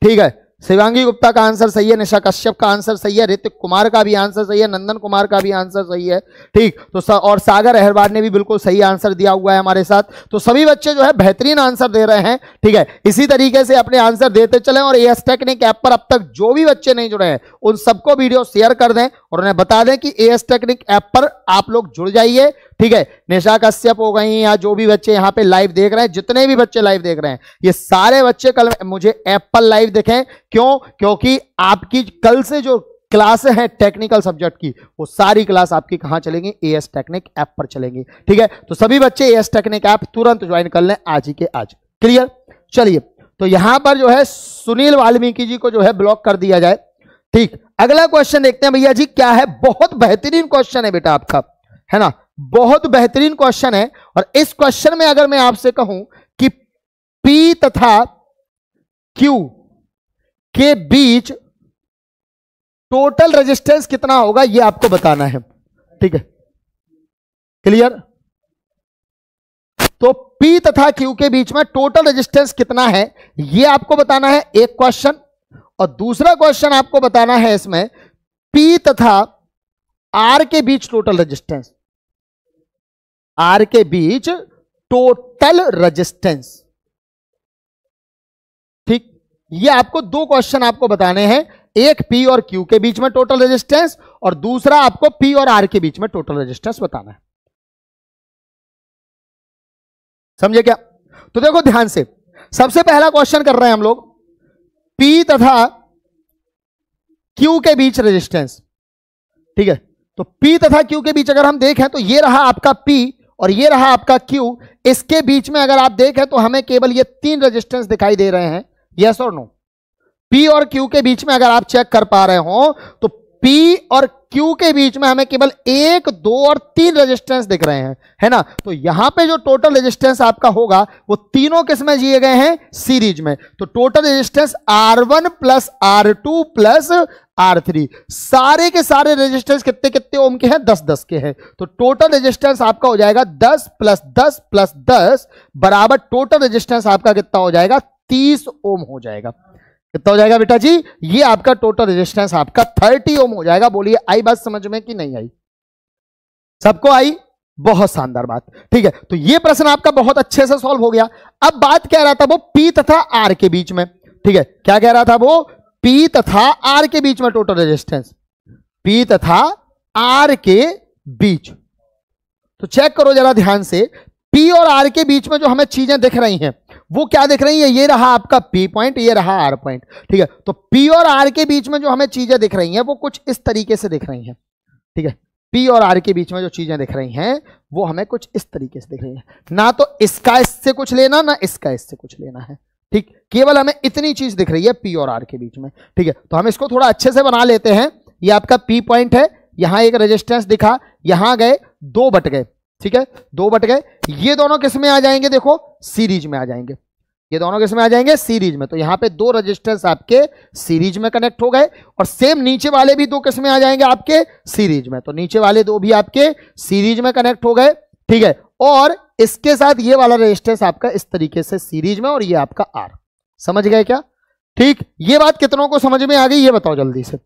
ठीक है शिवांगी गुप्ता का आंसर सही है निशा कश्यप का आंसर सही है ऋतिक कुमार का भी आंसर सही है नंदन कुमार का भी आंसर सही है ठीक तो सा, और सागर अहरवार ने भी बिल्कुल सही आंसर दिया हुआ है हमारे साथ तो सभी बच्चे जो है बेहतरीन आंसर दे रहे हैं ठीक है इसी तरीके से अपने आंसर देते चले और एस टेक्निक ऐप पर अब तक जो भी बच्चे नहीं जुड़े हैं उन सबको वीडियो शेयर कर दें और उन्हें बता दें कि ए एस टेक्निक ऐप पर आप लोग जुड़ जाइए ठीक है निशा कश्यप हो गई या जो भी बच्चे यहां पे लाइव देख रहे हैं जितने भी बच्चे लाइव देख रहे हैं ये सारे बच्चे कल मुझे ऐप पर लाइव देखें क्यों क्योंकि आपकी कल से जो क्लास है टेक्निकल सब्जेक्ट की वो सारी क्लास आपकी कहां चलेंगी ए एस टेक्निक ऐप पर चलेंगी ठीक है तो सभी बच्चे ए एस टेक्निक ऐप तुरंत ज्वाइन कर लें आज ही के आज क्लियर चलिए तो यहां पर जो है सुनील वाल्मीकि जी को जो है ब्लॉक कर दिया जाए ठीक अगला क्वेश्चन देखते हैं भैया जी क्या है बहुत बेहतरीन क्वेश्चन है बेटा आपका है ना बहुत बेहतरीन क्वेश्चन है और इस क्वेश्चन में अगर मैं आपसे कहूं कि पी तथा क्यू के बीच टोटल रेजिस्टेंस कितना होगा ये आपको बताना है ठीक है क्लियर तो पी तथा क्यू के बीच में टोटल रेजिस्टेंस कितना है ये आपको बताना है एक क्वेश्चन और दूसरा क्वेश्चन आपको बताना है इसमें पी तथा आर के बीच टोटल रेजिस्टेंस आर के बीच टोटल रेजिस्टेंस ठीक ये आपको दो क्वेश्चन आपको बताने हैं एक पी और क्यू के बीच में टोटल रेजिस्टेंस और दूसरा आपको पी और आर के बीच में टोटल रेजिस्टेंस बताना है समझे क्या तो देखो ध्यान से सबसे पहला क्वेश्चन कर रहे हैं हम लोग पी तथा क्यू के बीच रेजिस्टेंस ठीक है तो पी तथा क्यू के बीच अगर हम देखें तो ये रहा आपका पी और ये रहा आपका क्यू इसके बीच में अगर आप देखें तो हमें केवल ये तीन रेजिस्टेंस दिखाई दे रहे हैं यस और नो पी और क्यू के बीच में अगर आप चेक कर पा रहे हो तो पी और क्यू के बीच में हमें केवल एक दो और तीन रेजिस्टेंस दिख रहे हैं है ना तो यहां पे जो टोटल रेजिस्टेंस आपका होगा वो तीनों किसमें जिए गए हैं सीरीज में तो total resistance R one plus R two plus R three सारे के सारे रेजिस्टेंस कितने कितने ओम के हैं दस दस के हैं तो टोटल रेजिस्टेंस आपका हो जाएगा दस प्लस दस प्लस दस बराबर टोटल रेजिस्टेंस आपका कितना हो जाएगा तीस ओम हो जाएगा कितना हो जाएगा बेटा जी ये आपका टोटल रेजिस्टेंस आपका थर्टी ओम हो जाएगा बोलिए आई बात समझ में कि नहीं आई सबको आई बहुत शानदार बात ठीक है तो ये प्रश्न आपका बहुत अच्छे से सॉल्व हो गया अब बात कह रहा था वो पी तथा आर के बीच में ठीक है क्या कह रहा था वो पी तथा आर के बीच में टोटल रेजिस्टेंस पी तथा आर के बीच तो चेक करो जरा ध्यान से पी और आर के बीच में जो हमें चीजें दिख रही हैं वो क्या देख रही है ये रहा आपका पी पॉइंट ये रहा आर पॉइंट ठीक है तो पी और आर के बीच में जो हमें चीजें दिख रही हैं वो कुछ इस तरीके से दिख रही हैं ठीक है P और R के बीच में जो चीजें दिख रही हैं वो हमें कुछ इस तरीके से दिख रही है ना तो इसका इससे कुछ लेना ना इसका इससे कुछ लेना है ठीक केवल हमें इतनी चीज दिख रही है पी और आर के बीच में ठीक है तो हम इसको थोड़ा अच्छे से बना लेते हैं ये आपका पी पॉइंट है यहां एक रेजिस्टेंस दिखा यहां गए दो बट गए ठीक है दो बट गए ये दोनों किस में आ जाएंगे देखो सीरीज में आ जाएंगे ये दोनों किस में आ जाएंगे सीरीज में तो यहां पे दो रजिस्टेंस आपके सीरीज में कनेक्ट हो गए और सेम नीचे वाले भी दो किस में आ जाएंगे आपके सीरीज में तो नीचे वाले दो भी आपके सीरीज में कनेक्ट हो गए ठीक है और इसके साथ ये वाला रेजिस्टेंस आपका इस तरीके से सीरीज में और ये आपका आर समझ गए क्या ठीक ये बात कितनों को समझ में आ गई ये बताओ जल्दी से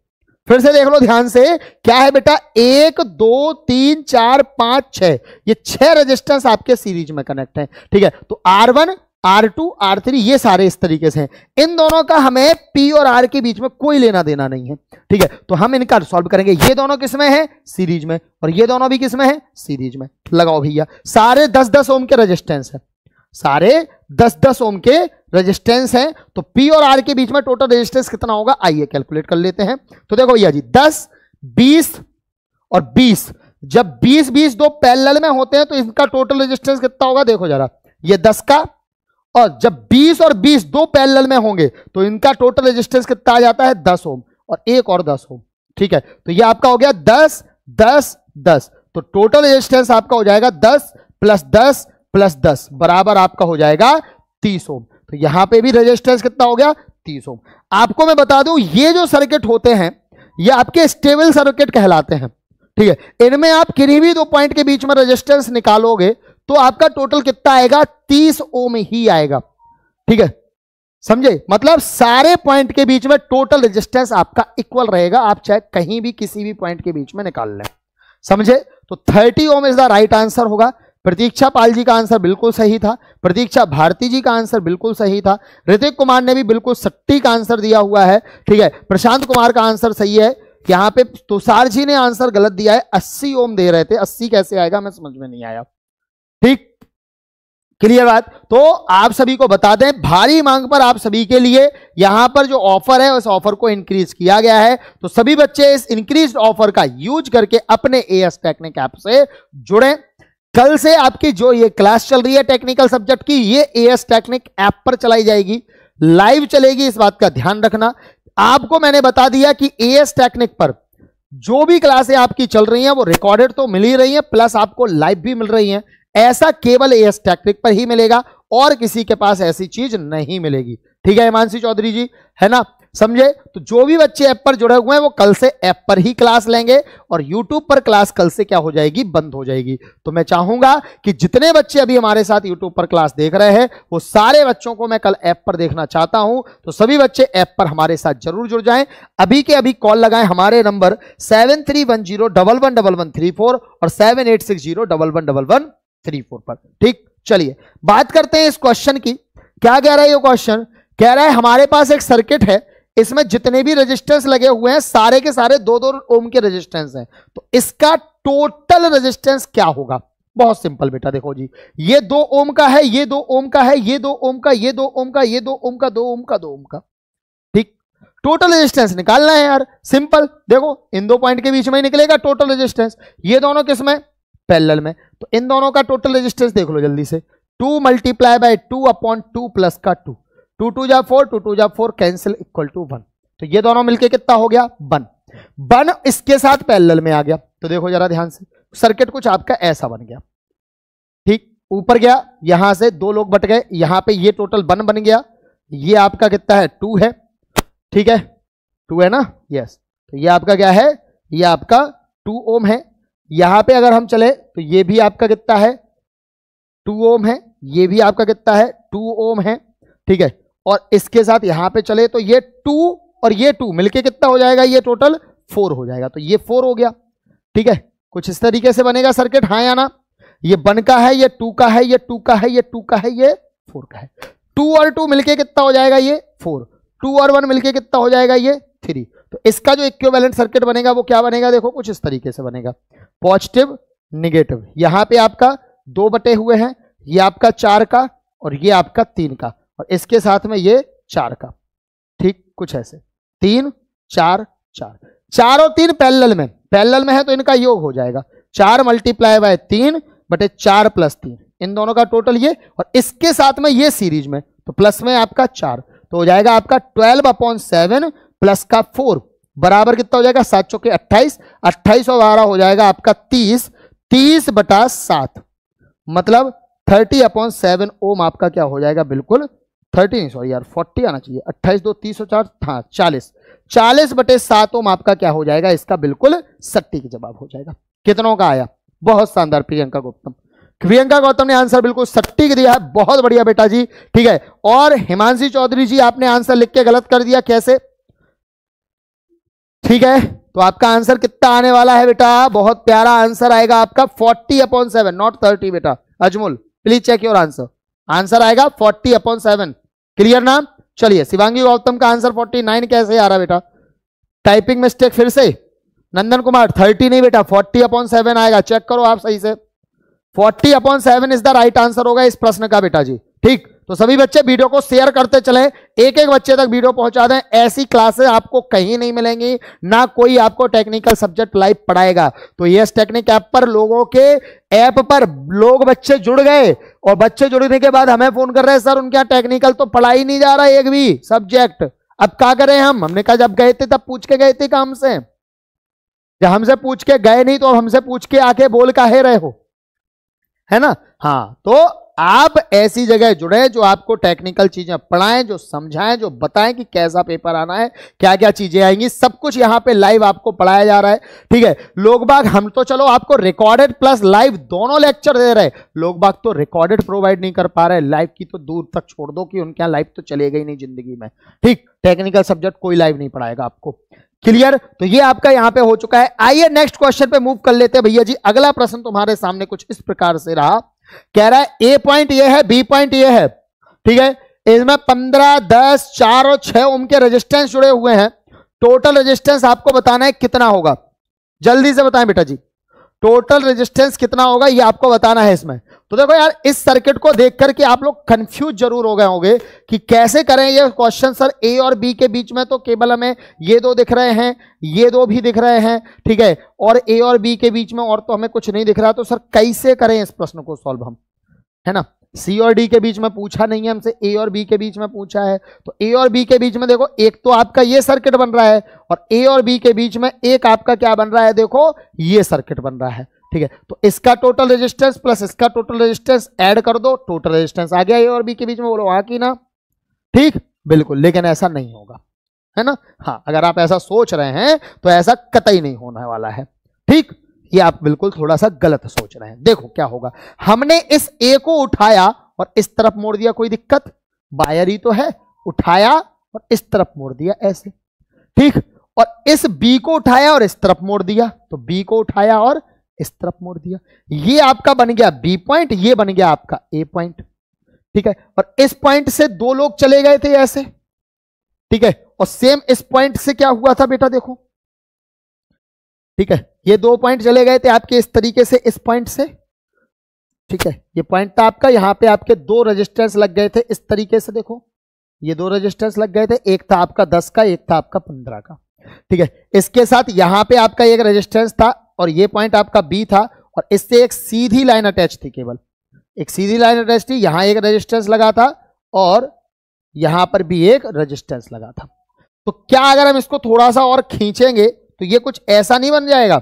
फिर से देख लो ध्यान से क्या है बेटा एक दो तीन चार पांच छ ये छह रेजिस्टेंस आपके सीरीज में कनेक्ट है ठीक है तो R one R two R three ये सारे इस तरीके से हैं इन दोनों का हमें पी और आर के बीच में कोई लेना देना नहीं है ठीक है तो हम इनका सॉल्व करेंगे ये दोनों किसमें है सीरीज में और ये दोनों भी किसमें है सीरीज में लगाओ भैया सारे दस दस ओम के रेजिस्टेंस है सारे दस दस ओम के रेजिस्टेंस है तो पी और आर के बीच में टोटल रेजिस्टेंस कितना होगा आइए कैलकुलेट कर लेते हैं तो देखो भैया जी दस बीस और बीस जब बीस बीस दो पैरेलल में होते हैं तो इनका टोटल रेजिस्टेंस कितना होगा देखो जरा ये दस का और जब बीस और बीस दो पैरेलल में होंगे तो इनका टोटल रेजिस्टेंस कितना आ जाता है दस ओम और एक और दस ओम ठीक है तो ये आपका हो गया दस दस दस तो टोटल रेजिस्टेंस आपका हो जाएगा दस प्लस दस प्लस दस बराबर आपका हो जाएगा तीस ओम तो यहां पे भी रेजिस्टेंस कितना हो गया तीस ओम आपको मैं बता दूं ये जो सर्किट होते हैं ये आपके स्टेबल सर्किट कहलाते हैं ठीक है इनमें आप किन्हीं भी दो पॉइंट के बीच में रजिस्टेंस निकालोगे तो आपका टोटल कितना आएगा तीस ओम ही आएगा ठीक है समझे मतलब सारे पॉइंट के बीच में टोटल रेजिस्टेंस आपका इक्वल रहेगा आप चाहे कहीं भी किसी भी पॉइंट के बीच में निकाल लें समझे तो 30 ohm is the right answer होगा प्रतीक्षा पाल जी का आंसर बिल्कुल सही था प्रतीक्षा भारती जी का आंसर बिल्कुल सही था ऋतिक कुमार ने भी बिल्कुल सट्टी का आंसर दिया हुआ है ठीक है प्रशांत कुमार का आंसर सही है यहाँ पे तुषार जी ने आंसर गलत दिया है अस्सी ओम दे रहे थे अस्सी कैसे आएगा मैं समझ में नहीं आया ठीक क्लियर बात तो आप सभी को बता दें भारी मांग पर आप सभी के लिए यहां पर जो ऑफर है उस ऑफर को इंक्रीज किया गया है तो सभी बच्चे इस इंक्रीज ऑफर का यूज करके अपने ए एस टेक्निक ऐप से जुड़ें कल से आपकी जो ये क्लास चल रही है टेक्निकल सब्जेक्ट की ये ए एस टेक्निक ऐप पर चलाई जाएगी लाइव चलेगी इस बात का ध्यान रखना आपको मैंने बता दिया कि ए एस टेक्निक पर जो भी क्लासें आपकी चल रही हैं वो रिकॉर्डेड तो मिल ही रही हैं प्लस आपको लाइव भी मिल रही हैं ऐसा केवल ए एस टेक्निक पर ही मिलेगा और किसी के पास ऐसी चीज नहीं मिलेगी ठीक है हिमांशी चौधरी जी है ना समझे तो जो भी बच्चे ऐप पर जुड़े हुए हैं वो कल से ऐप पर ही क्लास लेंगे और यूट्यूब पर क्लास कल से क्या हो जाएगी बंद हो जाएगी तो मैं चाहूंगा कि जितने बच्चे अभी हमारे साथ यूट्यूब पर क्लास देख रहे हैं वो सारे बच्चों को मैं कल ऐप पर देखना चाहता हूं तो सभी बच्चे ऐप पर हमारे साथ जरूर जुड़ जाए अभी के अभी कॉल लगाए हमारे number seven three one zero double one double one three four और seven eight six zero double one double one three four पर ठीक चलिए बात करते हैं इस क्वेश्चन की क्या कह रहा है ये क्वेश्चन कह रहा है हमारे पास एक सर्किट है इसमें जितने भी रेजिस्टेंस लगे हुए हैं सारे के सारे दो दो ओम के रेजिस्टेंस हैं तो इसका टोटल रेजिस्टेंस क्या होगा बहुत सिंपल बेटा देखो जी ये दो ओम का है ये दो ओम का है ये दो ओम का ये दो ओम का ये दो ओम का दो ओम का दो ओम का ठीक टोटल रेजिस्टेंस निकालना है यार सिंपल देखो इन दो पॉइंट के बीच में ही निकलेगा टोटल रेजिस्टेंस ये दोनों किसमें पैरेलल में तो इन दोनों का टोटल रेजिस्टेंस देख लो जल्दी से two multiply by two upon two plus का टू टू टू जा फोर टू टू जा four cancel equal to one तो ये दोनों मिलके कितना हो गया वन वन इसके साथ पैरेलल में आ गया तो देखो जरा ध्यान से सर्किट कुछ आपका ऐसा बन गया ठीक ऊपर गया यहां से दो लोग बट गए यहां पे ये टोटल वन बन गया ये आपका कितना है टू है ठीक है टू है ना यस तो ये आपका क्या है ये आपका टू ओम है यहां पे अगर हम चले तो ये भी आपका कितना है टू ओम है ये भी आपका कितना है टू ओम है ठीक है और इसके साथ यहां पे चले तो ये टू और ये टू मिलके कितना हो जाएगा ये टोटल फोर हो जाएगा तो ये फोर हो गया ठीक है कुछ इस तरीके से बनेगा सर्किट हाँ या ना ये वन का है ये टू का है ये टू का है ये टू का है ये फोर का है टू और टू मिलके कितना हो जाएगा ये फोर टू और वन मिलके कितना हो जाएगा ये थ्री तो इसका जो इक्विवेलेंट सर्किट बनेगा वो क्या बनेगा देखो कुछ इस तरीके से बनेगा पॉजिटिव निगेटिव यहां पे आपका दो बटे हुए हैं ये आपका चार का और ये आपका तीन का और इसके साथ में ये चार का ठीक कुछ ऐसे तीन चार चार चार और तीन पैल में पैलल में है तो इनका योग हो जाएगा चार मल्टीप्लाई बाय तीन बटे चार प्लस तीन इन दोनों का टोटल ये और इसके साथ में ये सीरीज में तो प्लस में आपका चार तो हो जाएगा आपका ट्वेल्व अपॉन सेवन प्लस का फोर बराबर कितना हो जाएगा सात चौके अट्ठाईस अट्ठाईस और बारह हो जाएगा आपका तीस तीस बटा सात मतलब थर्टी अपॉन सेवन ओम आपका क्या हो जाएगा बिल्कुल थर्टी नहीं सॉरी यार फोर्टी आना चाहिए अट्ठाईस दो तीस और चार हाँ चालीस चालीस बटे सातों ओम आपका क्या हो जाएगा इसका बिल्कुल सट्टी के जवाब हो जाएगा कितनों का आया बहुत शानदार प्रियंका गौतम प्रियंका गौतम ने आंसर बिल्कुल सट्टी दिया है बहुत बढ़िया बेटा जी ठीक है और हिमांशी चौधरी जी आपने आंसर लिख के गलत कर दिया कैसे ठीक है तो आपका आंसर कितना आने वाला है बेटा बहुत प्यारा आंसर आएगा आपका forty upon seven not thirty बेटा Ajmul please check your answer answer आएगा फोर्टी अपॉन सेवन क्लियर ना चलिए शिवांगी गौतम का आंसर फोर्टी नाइन कैसे आ रहा बेटा टाइपिंग मिस्टेक फिर से नंदन कुमार थर्टी नहीं बेटा फोर्टी अपॉन सेवन आएगा चेक करो आप सही से forty upon seven is the right answer होगा इस प्रश्न का बेटा जी ठीक तो सभी बच्चे वीडियो को शेयर करते चले एक एक बच्चे तक वीडियो पहुंचा दें ऐसी क्लासेस आपको कहीं नहीं मिलेंगी ना कोई आपको टेक्निकल सब्जेक्ट लाइव पढ़ाएगा तो यस टेक्निक ऐप पर लोगों के ऐप पर लोग बच्चे जुड़ गए और बच्चे जुड़ने के बाद हमें फोन कर रहे हैं सर उनके यहाँ टेक्निकल तो पढ़ा ही नहीं जा रहा एक भी सब्जेक्ट अब क्या करें हम हमने कहा जब गए थे तब पूछ के गए थे काम से जब हमसे पूछ के गए नहीं तो हमसे पूछ के आके बोल काहे रहे हो है ना हाँ तो आप ऐसी जगह जुड़े जो आपको टेक्निकल चीजें पढ़ाएं जो समझाएं जो बताएं कि कैसा पेपर आना है क्या क्या चीजें आएंगी सब कुछ यहां पे लाइव आपको पढ़ाया जा रहा है ठीक है लोग बाग हम तो चलो आपको रिकॉर्डेड प्लस लाइव दोनों लेक्चर दे रहे हैं लोग बाग तो रिकॉर्डेड प्रोवाइड नहीं कर पा रहे लाइव की तो दूर तक छोड़ दो कि उनके यहाँ लाइव तो चलेगा ही नहीं जिंदगी में ठीक टेक्निकल सब्जेक्ट कोई लाइव नहीं पढ़ाएगा आपको क्लियर तो ये आपका यहां पे हो चुका है आइए नेक्स्ट क्वेश्चन पे मूव कर लेते हैं भैया जी अगला प्रश्न तुम्हारे सामने कुछ इस प्रकार से रहा कह रहा है ए पॉइंट ये है बी पॉइंट ये है ठीक है इसमें पंद्रह दस चार और छह ओम के रेजिस्टेंस जुड़े हुए हैं टोटल रेजिस्टेंस आपको बताना है कितना होगा जल्दी से बताएं बेटा जी टोटल रेजिस्टेंस कितना होगा ये आपको बताना है इसमें तो देखो यार इस सर्किट को देख करके आप लोग कंफ्यूज जरूर हो गए होंगे कि कैसे करें ये क्वेश्चन सर ए और बी के बीच में तो केवल हमें ये दो दिख रहे हैं ये दो भी दिख रहे हैं ठीक है और ए और बी के बीच में और तो हमें कुछ नहीं दिख रहा तो सर कैसे करें इस प्रश्न को सॉल्व हम है ना सी और डी के बीच में पूछा नहीं है हमसे ए और बी के बीच में पूछा है तो ए और बी के बीच में देखो एक तो आपका ये सर्किट बन रहा है और ए और बी के बीच में एक आपका क्या बन रहा है देखो ये सर्किट बन रहा है ठीक है तो इसका टोटल रेजिस्टेंस प्लस इसका टोटल रेजिस्टेंस ऐड कर दो टोटल रेजिस्टेंस आ गया ए और बी के बीच में बोलो हाँ की ना ठीक बिल्कुल लेकिन ऐसा नहीं होगा है ना हाँ अगर आप ऐसा सोच रहे हैं तो ऐसा कतई नहीं होने वाला है ठीक ये आप बिल्कुल थोड़ा सा गलत सोच रहे हैं देखो क्या होगा हमने इस ए को उठाया और इस तरफ मोड़ दिया कोई दिक्कत बायर ही तो है उठाया और इस तरफ मोड़ दिया ऐसे ठीक और इस बी को उठाया और इस तरफ मोड़ दिया तो बी को उठाया और इस तरफ मोड़ दिया ये आपका बन गया बी पॉइंट ये बन गया आपका ए पॉइंट ठीक है और इस पॉइंट से दो लोग चले गए थे ऐसे ठीक है और सेम इस पॉइंट से क्या हुआ था बेटा देखो ठीक है ये दो पॉइंट चले गए थे आपके इस तरीके से इस पॉइंट से ठीक है ये पॉइंट था आपका यहां पे आपके दो रजिस्टर्स लग गए थे इस तरीके से देखो ये दो रजिस्टर्स लग गए थे एक था आपका दस का एक था आपका पंद्रह का ठीक है इसके साथ यहां पे आपका एक रजिस्टेंस था और ये पॉइंट आपका बी था और इससे एक सीधी लाइन अटैच थी केवल एक सीधी लाइन अटैच थी यहां एक रजिस्टेंस लगा था और यहां पर भी एक रजिस्टेंस लगा था तो क्या अगर हम इसको थोड़ा सा और खींचेंगे तो ये कुछ ऐसा नहीं बन जाएगा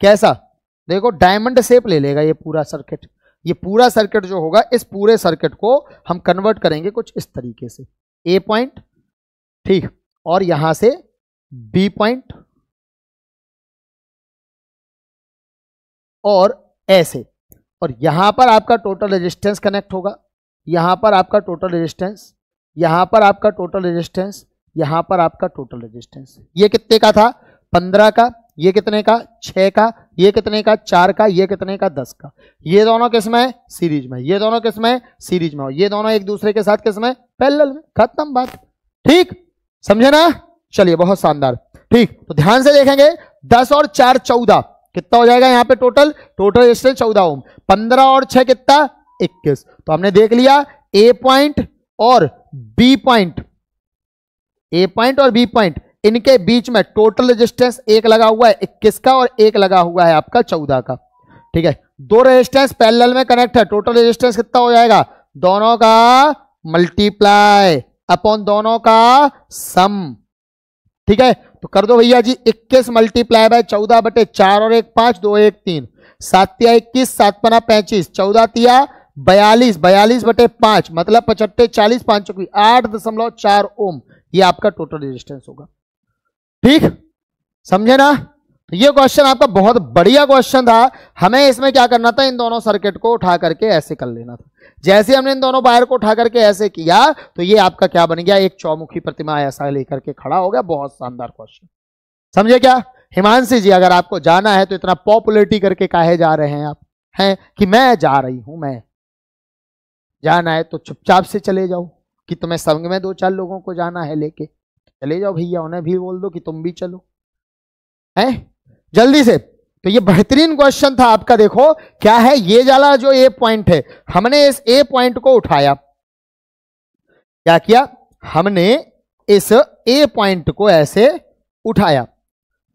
कैसा देखो डायमंड शेप ले लेगा ये पूरा सर्किट ये पूरा सर्किट जो होगा इस पूरे सर्किट को हम कन्वर्ट करेंगे कुछ इस तरीके से ए पॉइंट ठीक और यहां से बी पॉइंट और ऐसे और यहां पर आपका टोटल रेजिस्टेंस कनेक्ट होगा यहां पर आपका टोटल रेजिस्टेंस यहां पर आपका टोटल रेजिस्टेंस यहां पर आपका टोटल रेजिस्टेंस ये कितने का था पंद्रह का ये कितने का छह का ये कितने का चार का ये कितने का दस का ये दोनों किसमें है सीरीज में ये दोनों किस्म है सीरीज में ये दोनों एक दूसरे के साथ किस में पैरेलल में खत्म बात ठीक समझे ना चलिए बहुत शानदार ठीक तो ध्यान से देखेंगे दस और चार चौदह कितना हो जाएगा यहाँ पे टोटल टोटल इससे चौदह ओम पंद्रह और छह कितना इक्कीस तो हमने देख लिया ए पॉइंट और बी पॉइंट ए पॉइंट और बी पॉइंट इनके बीच में टोटल रेजिस्टेंस एक लगा हुआ है इक्कीस का और एक लगा हुआ है आपका चौदह का ठीक है दो रेजिस्टेंस पैरेलल में कनेक्ट है टोटल रेजिस्टेंस कितना हो जाएगा दोनों का मल्टीप्लाई अपॉन दोनों का सम ठीक है तो कर दो भैया जी 21 मल्टीप्लाई बाय चौदह बटे चार और एक पांच दो एक तीन सातिया इक्कीस सात पना पैंतीस चौदह तिया बयालीस बयालीस बटे पांच मतलब पचहत्तर चालीस पांच आठ दशमलव चार ओम ये आपका टोटल रेजिस्टेंस होगा ठीक समझे ना तो ये क्वेश्चन आपका बहुत बढ़िया क्वेश्चन था हमें इसमें क्या करना था इन दोनों सर्किट को उठा करके ऐसे कर लेना था जैसे हमने इन दोनों वायर को उठा करके ऐसे किया तो ये आपका क्या बन गया एक चौमुखी प्रतिमा ऐसा लेकर के खड़ा हो गया बहुत शानदार क्वेश्चन समझे क्या हिमांशी जी अगर आपको जाना है तो इतना पॉपुलरिटी करके काहे जा रहे हैं आप हैं कि मैं जा रही हूं मैं जाना है तो चुपचाप से चले जाओ कि तुम्हें संग में दो चार लोगों को जाना है लेके चले जाओ भैया उन्हें भी बोल दो कि तुम भी चलो है जल्दी से तो ये बेहतरीन क्वेश्चन था आपका देखो क्या है ये जाला जो ए पॉइंट है हमने इस ए पॉइंट को उठाया क्या किया हमने इस ए पॉइंट को ऐसे उठाया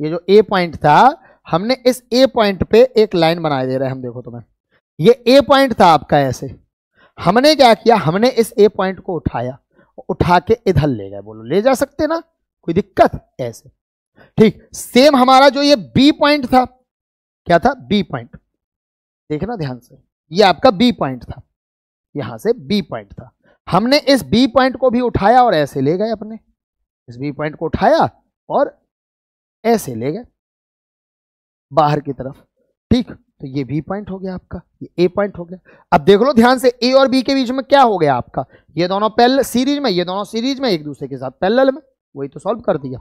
ये जो ए पॉइंट था हमने इस ए पॉइंट पे एक लाइन बना दे रहे हैं हम देखो तुम्हें ये ए पॉइंट था आपका ऐसे हमने क्या किया हमने इस ए पॉइंट को उठाया उठा के इधर ले गए बोलो ले जा सकते ना कोई दिक्कत ऐसे ठीक सेम हमारा जो ये बी पॉइंट था क्या था बी पॉइंट देखना ध्यान से ये आपका बी पॉइंट था यहां से बी पॉइंट था हमने इस बी पॉइंट को भी उठाया और ऐसे ले गए अपने इस बी पॉइंट को उठाया और ऐसे ले गए बाहर की तरफ ठीक तो ये बी पॉइंट हो गया आपका ये ए पॉइंट हो गया अब देख लो ध्यान से ए और बी के बीच में क्या हो गया आपका ये दोनों पैल सीरीज में ये दोनों सीरीज में एक दूसरे के साथ पैरेलल में वही तो सॉल्व कर दिया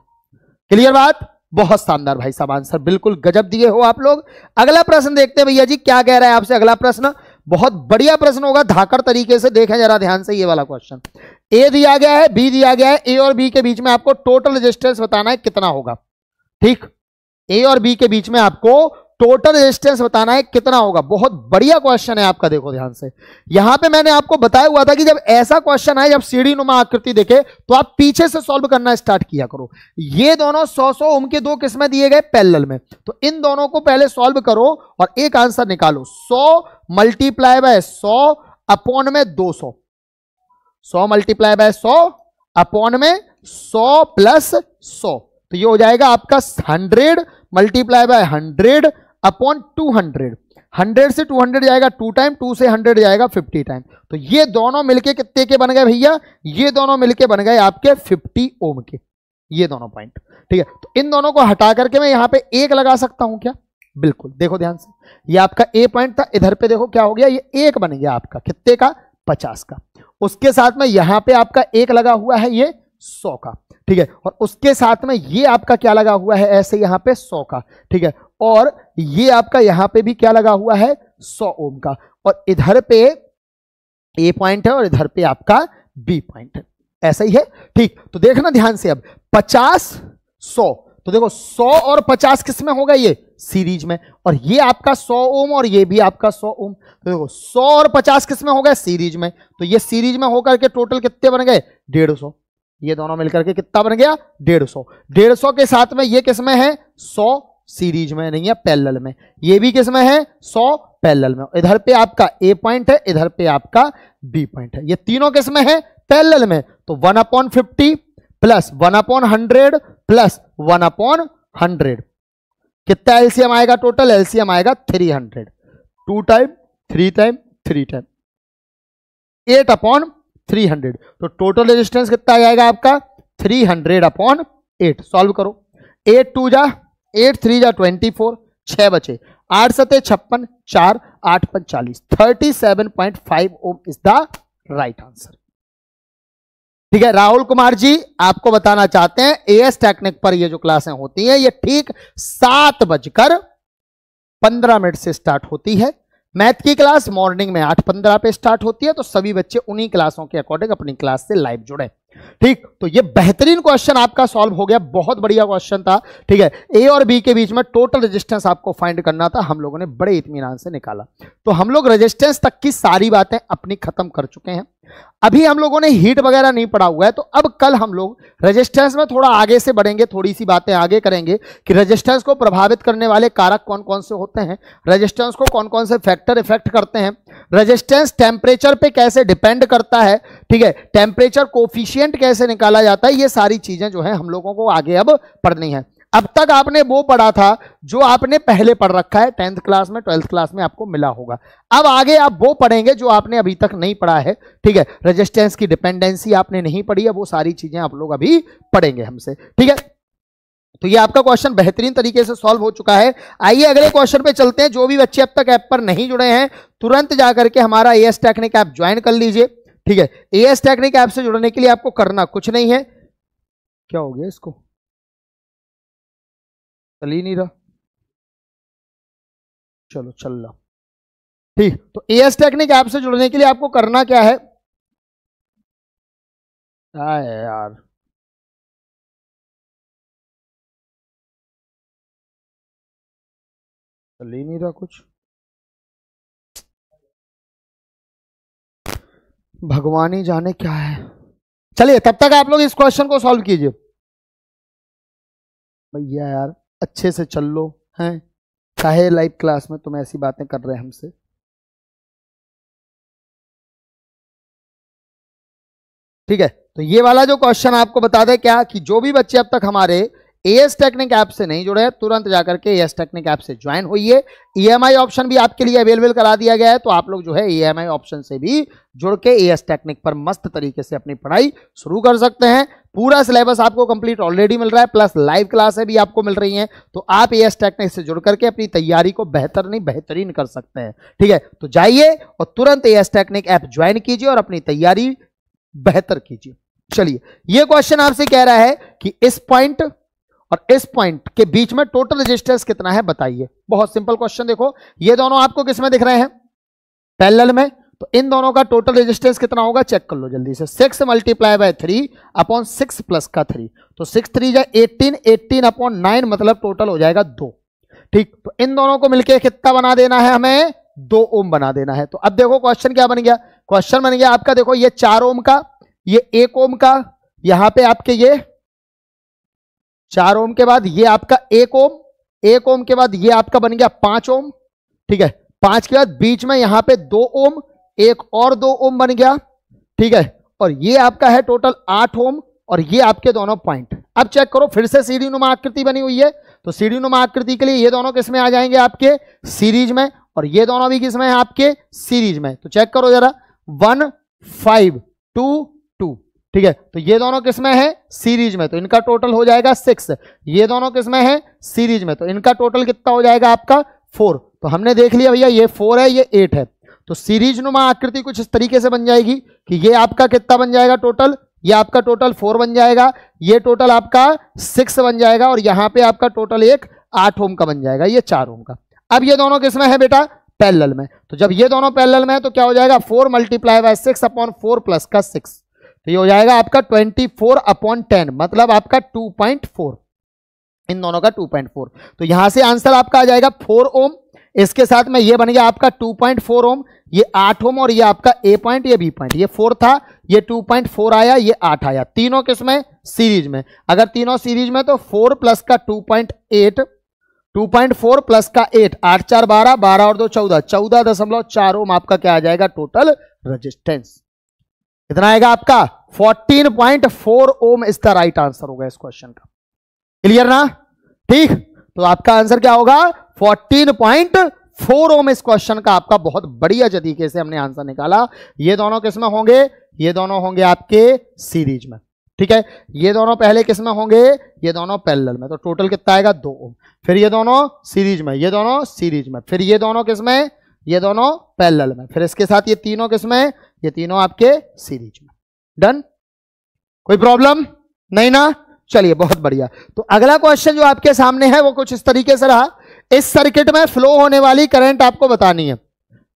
क्लियर बात बहुत शानदार भाई साहब आंसर बिल्कुल गजब दिए हो आप लोग अगला प्रश्न देखते हैं भैया जी क्या कह रहा है आपसे अगला प्रश्न बहुत बढ़िया प्रश्न होगा धाकर तरीके से देखें जरा ध्यान से ये वाला क्वेश्चन ए दिया गया है बी दिया गया है ए और बी के बीच में आपको टोटल रेजिस्टेंस बताना है कितना होगा ठीक ए और बी के बीच में आपको टोटल रेजिस्टेंस बताना है कितना होगा बहुत बढ़िया क्वेश्चन है आपका देखो ध्यान से यहां पे मैंने आपको बताया हुआ था कि जब ऐसा क्वेश्चन आए जब सीढ़ी नुमा आकृति देखे तो आप पीछे से सॉल्व करना स्टार्ट किया करो ये दोनों 100 सौ ओम के दो किस्में दिए गए पैरेलल में तो इन दोनों को पहले सॉल्व करो और एक आंसर निकालो सौ मल्टीप्लाई बाय सौ अपॉन में दो सौ सौ मल्टीप्लाई बाय सौ अपॉन में सौ प्लस सौ तो ये हो जाएगा आपका hundred multiply by hundred upon two hundred hundred से टू हंड्रेड जाएगा टू टाइम टू से हंड्रेड जाएगा फिफ्टी टाइम तो ये दोनों मिलके कितने के बन गए भैया ये दोनों मिलके बन गए आपके फिफ्टी ओम के ये दोनों पॉइंट ठीक है तो इन दोनों को हटा करके मैं यहां पे एक लगा सकता हूं क्या बिल्कुल देखो ध्यान से ये आपका ए पॉइंट था इधर पे देखो क्या हो गया ये एक बन गया आपका कितने का पचास का उसके साथ में यहां पे आपका एक लगा हुआ है ये सौ का ठीक है और उसके साथ में ये आपका क्या लगा हुआ है ऐसे यहां पे सौ का ठीक है और ये आपका यहां पे भी क्या लगा हुआ है सौ ओम का और इधर पे ए पॉइंट है और इधर पे आपका बी पॉइंट है ऐसा ही है ठीक तो देखना ध्यान से अब पचास 100 तो देखो 100 और 50 किस में होगा ये सीरीज में और ये आपका 100 ओम और ये भी आपका 100 ओम तो देखो 100 और 50 किस में होगा सीरीज में तो ये सीरीज में होकर के टोटल कितने बन गए डेढ़ सौ ये दोनों मिलकर के कितना बन गया डेढ़ सौ डेढ़ सौ के साथ में ये किसमें है सौ सीरीज में नहीं है पैरेलल में ये भी किस में है सौ पैरेलल में इधर पे आपका ए पॉइंट है इधर पे आपका बी पॉइंट है ये तीनों किस में है पैरेलल में तो one upon fifty plus one upon hundred plus one upon hundred कितना एलसीएम आएगा टोटल एलसीएम आएगा three hundred two time three time three time eight upon three hundred तो टोटल रेजिस्टेंस कितना आ जाएगा आपका three hundred upon eight solve करो eight two जा एट थ्री या ट्वेंटी फोर छः बचे आठ सतह छप्पन चार आठ पचालीस thirty seven point five ohm is the right answer ठीक है राहुल कुमार जी आपको बताना चाहते हैं एएस टेक्निक पर ये जो क्लासें होती हैं ये ठीक सात बजकर पंद्रह मिनट से स्टार्ट होती है मैथ की क्लास मॉर्निंग में आठ पंद्रह पे स्टार्ट होती है तो सभी बच्चे उन्हीं क्लासों के अकॉर्डिंग अपनी क्लास से लाइव जुड़े ठीक तो ये बेहतरीन क्वेश्चन आपका सॉल्व हो गया बहुत बढ़िया क्वेश्चन था ठीक है ए और बी के बीच में टोटल रेजिस्टेंस आपको फाइंड करना था हम लोगों ने बड़े इतमान से निकाला तो हम लोग रेजिस्टेंस तक की सारी बातें अपनी खत्म कर चुके हैं अभी हम लोगों ने हीट वगैरह नहीं पढ़ा हुआ है तो अब कल हम लोग रेजिस्टेंस में थोड़ा आगे से बढ़ेंगे थोड़ी सी बातें आगे करेंगे कि रेजिस्टेंस को प्रभावित करने वाले कारक कौन कौन से होते हैं रेजिस्टेंस को कौन कौन से फैक्टर इफेक्ट करते हैं रेजिस्टेंस टेम्परेचर पे कैसे डिपेंड करता है ठीक है टेम्परेचर कोफिशियंट कैसे निकाला जाता है ये सारी चीजें जो है हम लोगों को आगे अब पढ़नी है अब तक आपने वो पढ़ा था जो आपने पहले पढ़ रखा है टेंथ क्लास में ट्वेल्थ क्लास में आपको मिला होगा अब आगे आप वो पढ़ेंगे जो आपने अभी तक नहीं पढ़ा है ठीक है रेजिस्टेंस की डिपेंडेंसी आपने नहीं पढ़ी है वो सारी चीजें आप लोग अभी पढ़ेंगे हमसे ठीक है तो ये आपका क्वेश्चन बेहतरीन तरीके से सॉल्व हो चुका है आइए अगले क्वेश्चन पे चलते हैं जो भी बच्चे अब तक ऐप पर नहीं जुड़े हैं तुरंत जाकर के हमारा A S technic app join कर लीजिए ठीक है ए एस टेक्निक ऐप से जुड़ने के लिए आपको करना कुछ नहीं है क्या हो गया इसको चल ही नहीं रहा चलो चल रहा ठीक तो ए एस टेक्निक ऐप से जुड़ने के लिए आपको करना क्या है क्या है यार चल ही नहीं रहा कुछ भगवान ही जाने क्या है चलिए तब तक आप लोग इस क्वेश्चन को सॉल्व कीजिए भैया यार अच्छे से चल लो हैं चाहे लाइव क्लास में तुम ऐसी बातें कर रहे हैं हमसे ठीक है तो ये वाला जो क्वेश्चन आपको बता दें क्या कि जो भी बच्चे अब तक हमारे एस टेक्निक ऐप से नहीं जुड़े तुरंत जाकर के एस टेक्निक ऐप से ज्वाइन होइए ईएमआई e ऑप्शन भी आपके लिए अवेलेबल करा दिया गया है तो आप लोग जो है ईएमआई e ऑप्शन से भी जुड़ के एस टेक्निक पर मस्त तरीके से अपनी पढ़ाई शुरू कर सकते हैं पूरा सिलेबस आपको कंप्लीट ऑलरेडी मिल रहा है प्लस लाइव क्लासे भी आपको मिल रही हैं तो आप एस टेक्निक से जुड़ करके अपनी तैयारी को बेहतर नहीं बेहतरीन कर सकते हैं ठीक है तो जाइए और तुरंत एस टेक्निक ऐप ज्वाइन कीजिए और अपनी तैयारी बेहतर कीजिए चलिए यह क्वेश्चन आपसे कह रहा है कि इस पॉइंट और इस पॉइंट के बीच में टोटल रेजिस्टेंस कितना है बताइए बहुत सिंपल क्वेश्चन देखो ये दोनों आपको किसमें दिख रहे हैं पैरेलल में तो इन दोनों का टोटल रेजिस्टेंस कितना होगा चेक कर लो जल्दी से six multiply by three upon six plus का थ्री तो सिक्स थ्री जा एटीन एटीन अपॉन नाइन मतलब टोटल हो जाएगा दो ठीक तो इन दोनों को मिलकर कितना बना देना है हमें दो ओम बना देना है तो अब देखो क्वेश्चन क्या बन गया क्वेश्चन बन गया आपका देखो ये चार ओम का ये एक ओम का यहां पे आपके ये चार ओम के बाद ये आपका एक ओम एक ओम के बाद ये आपका बन गया पांच ओम ठीक है पांच के बाद बीच में यहां पे दो ओम एक और दो ओम बन गया ठीक है और ये आपका है टोटल आठ ओम और ये आपके दोनों पॉइंट अब चेक करो फिर से सीढ़ी नुमा आकृति बनी हुई है तो सीढ़ी नुमा आकृति के लिए ये दोनों किसमें आ जाएंगे आपके सीरीज में और ये दोनों भी किसमें है आपके सीरीज में तो चेक करो जरा वन फाइव टू ठीक है तो ये दोनों किसमें है सीरीज में तो इनका टोटल हो जाएगा सिक्स ये दोनों किसमें है सीरीज में तो इनका टोटल कितना हो जाएगा आपका फोर तो हमने देख लिया भैया ये फोर है ये एट है तो सीरीज नुमा आकृति कुछ इस तरीके से बन जाएगी कि ये आपका कितना बन जाएगा टोटल ये आपका टोटल फोर बन जाएगा ये टोटल आपका सिक्स बन जाएगा और यहाँ पे आपका टोटल एक आठ ओम का बन जाएगा ये चार ओम का अब ये दोनों किसमें है बेटा पैरेलल में तो जब ये दोनों पैरेलल में है तो क्या हो जाएगा four multiply by six upon four plus का सिक्स तो ये हो जाएगा आपका 24 फोर अपॉन टेन मतलब आपका 2.4 इन दोनों का 2.4 तो यहां से आंसर आपका आ जाएगा 4 ओम इसके साथ में ये बन गया आपका 2.4 पॉइंट ओम ये 8 ओम और ये आपका ए पॉइंट ये बी पॉइंट ये 4 था ये 2.4 आया ये 8 आया तीनों किसमें सीरीज में अगर तीनों सीरीज में तो 4 प्लस का 2.8 2.4 प्लस का 8 आठ चार बारह बारह और दो चौदह चौदह दशमलव चार ओम आपका क्या आ जाएगा टोटल रजिस्टेंस कितना आएगा आपका 14.4 ohm is the right answer होगा इस क्वेश्चन का क्लियर ना ठीक तो आपका आंसर क्या होगा 14.4 ओम इस क्वेश्चन का आपका बहुत बढ़िया तरीके से हमने आंसर निकाला ये दोनों किस होंगे ये दोनों होंगे आपके सीरीज में ठीक है ये दोनों पहले किस में होंगे ये दोनों पैरल में तो टोटल कितना आएगा दो ओम फिर ये दोनों सीरीज में ये दोनों सीरीज में फिर ये दोनों किस में ये दोनों पैरल में फिर इसके साथ ये तीनों किस में ये तीनों आपके सीरीज में डन कोई प्रॉब्लम नहीं ना चलिए बहुत बढ़िया तो अगला क्वेश्चन जो आपके सामने है वो कुछ इस तरीके से रहा इस सर्किट में फ्लो होने वाली करंट आपको बतानी है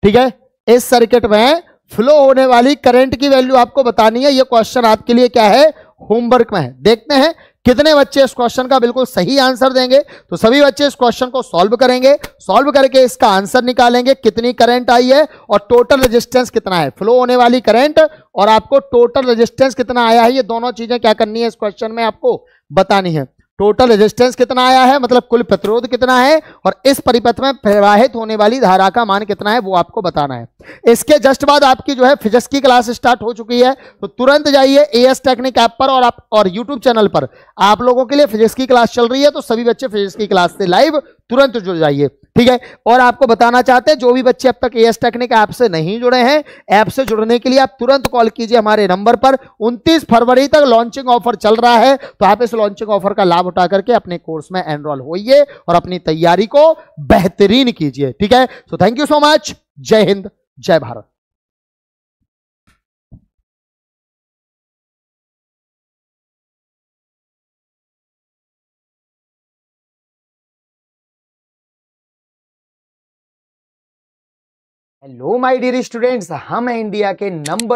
ठीक है इस सर्किट में फ्लो होने वाली करंट की वैल्यू आपको बतानी है ये क्वेश्चन आपके लिए क्या है होमवर्क में है देखते हैं कितने बच्चे इस क्वेश्चन का बिल्कुल सही आंसर देंगे तो सभी बच्चे इस क्वेश्चन को सॉल्व करेंगे सॉल्व करके इसका आंसर निकालेंगे कितनी करंट आई है और टोटल रेजिस्टेंस कितना है फ्लो होने वाली करंट और आपको टोटल रेजिस्टेंस कितना आया है ये दोनों चीजें क्या करनी है इस क्वेश्चन में आपको बतानी है टोटल रेजिस्टेंस कितना आया है मतलब कुल प्रतिरोध कितना है और इस परिपथ में प्रवाहित होने वाली धारा का मान कितना है वो आपको बताना है इसके जस्ट बाद आपकी जो है फिजिक्स की क्लास स्टार्ट हो चुकी है तो तुरंत जाइए ए एस टेक्निक ऐप पर और आप और यूट्यूब चैनल पर आप लोगों के लिए फिजिक्स की क्लास चल रही है तो सभी बच्चे फिजिक्स की क्लास से लाइव तुरंत जुड़ जाइए ठीक है और आपको बताना चाहते हैं जो भी बच्चे अब तक एस टेक्निक ऐप से नहीं जुड़े हैं ऐप से जुड़ने के लिए आप तुरंत कॉल कीजिए हमारे नंबर पर 29 फरवरी तक लॉन्चिंग ऑफर चल रहा है तो आप इस लॉन्चिंग ऑफर का लाभ उठा करके अपने कोर्स में एनरोल होइए और अपनी तैयारी को बेहतरीन कीजिए ठीक है so thank you so much जय हिंद जय Bharat hello my dear students हम हैं इंडिया के नंबर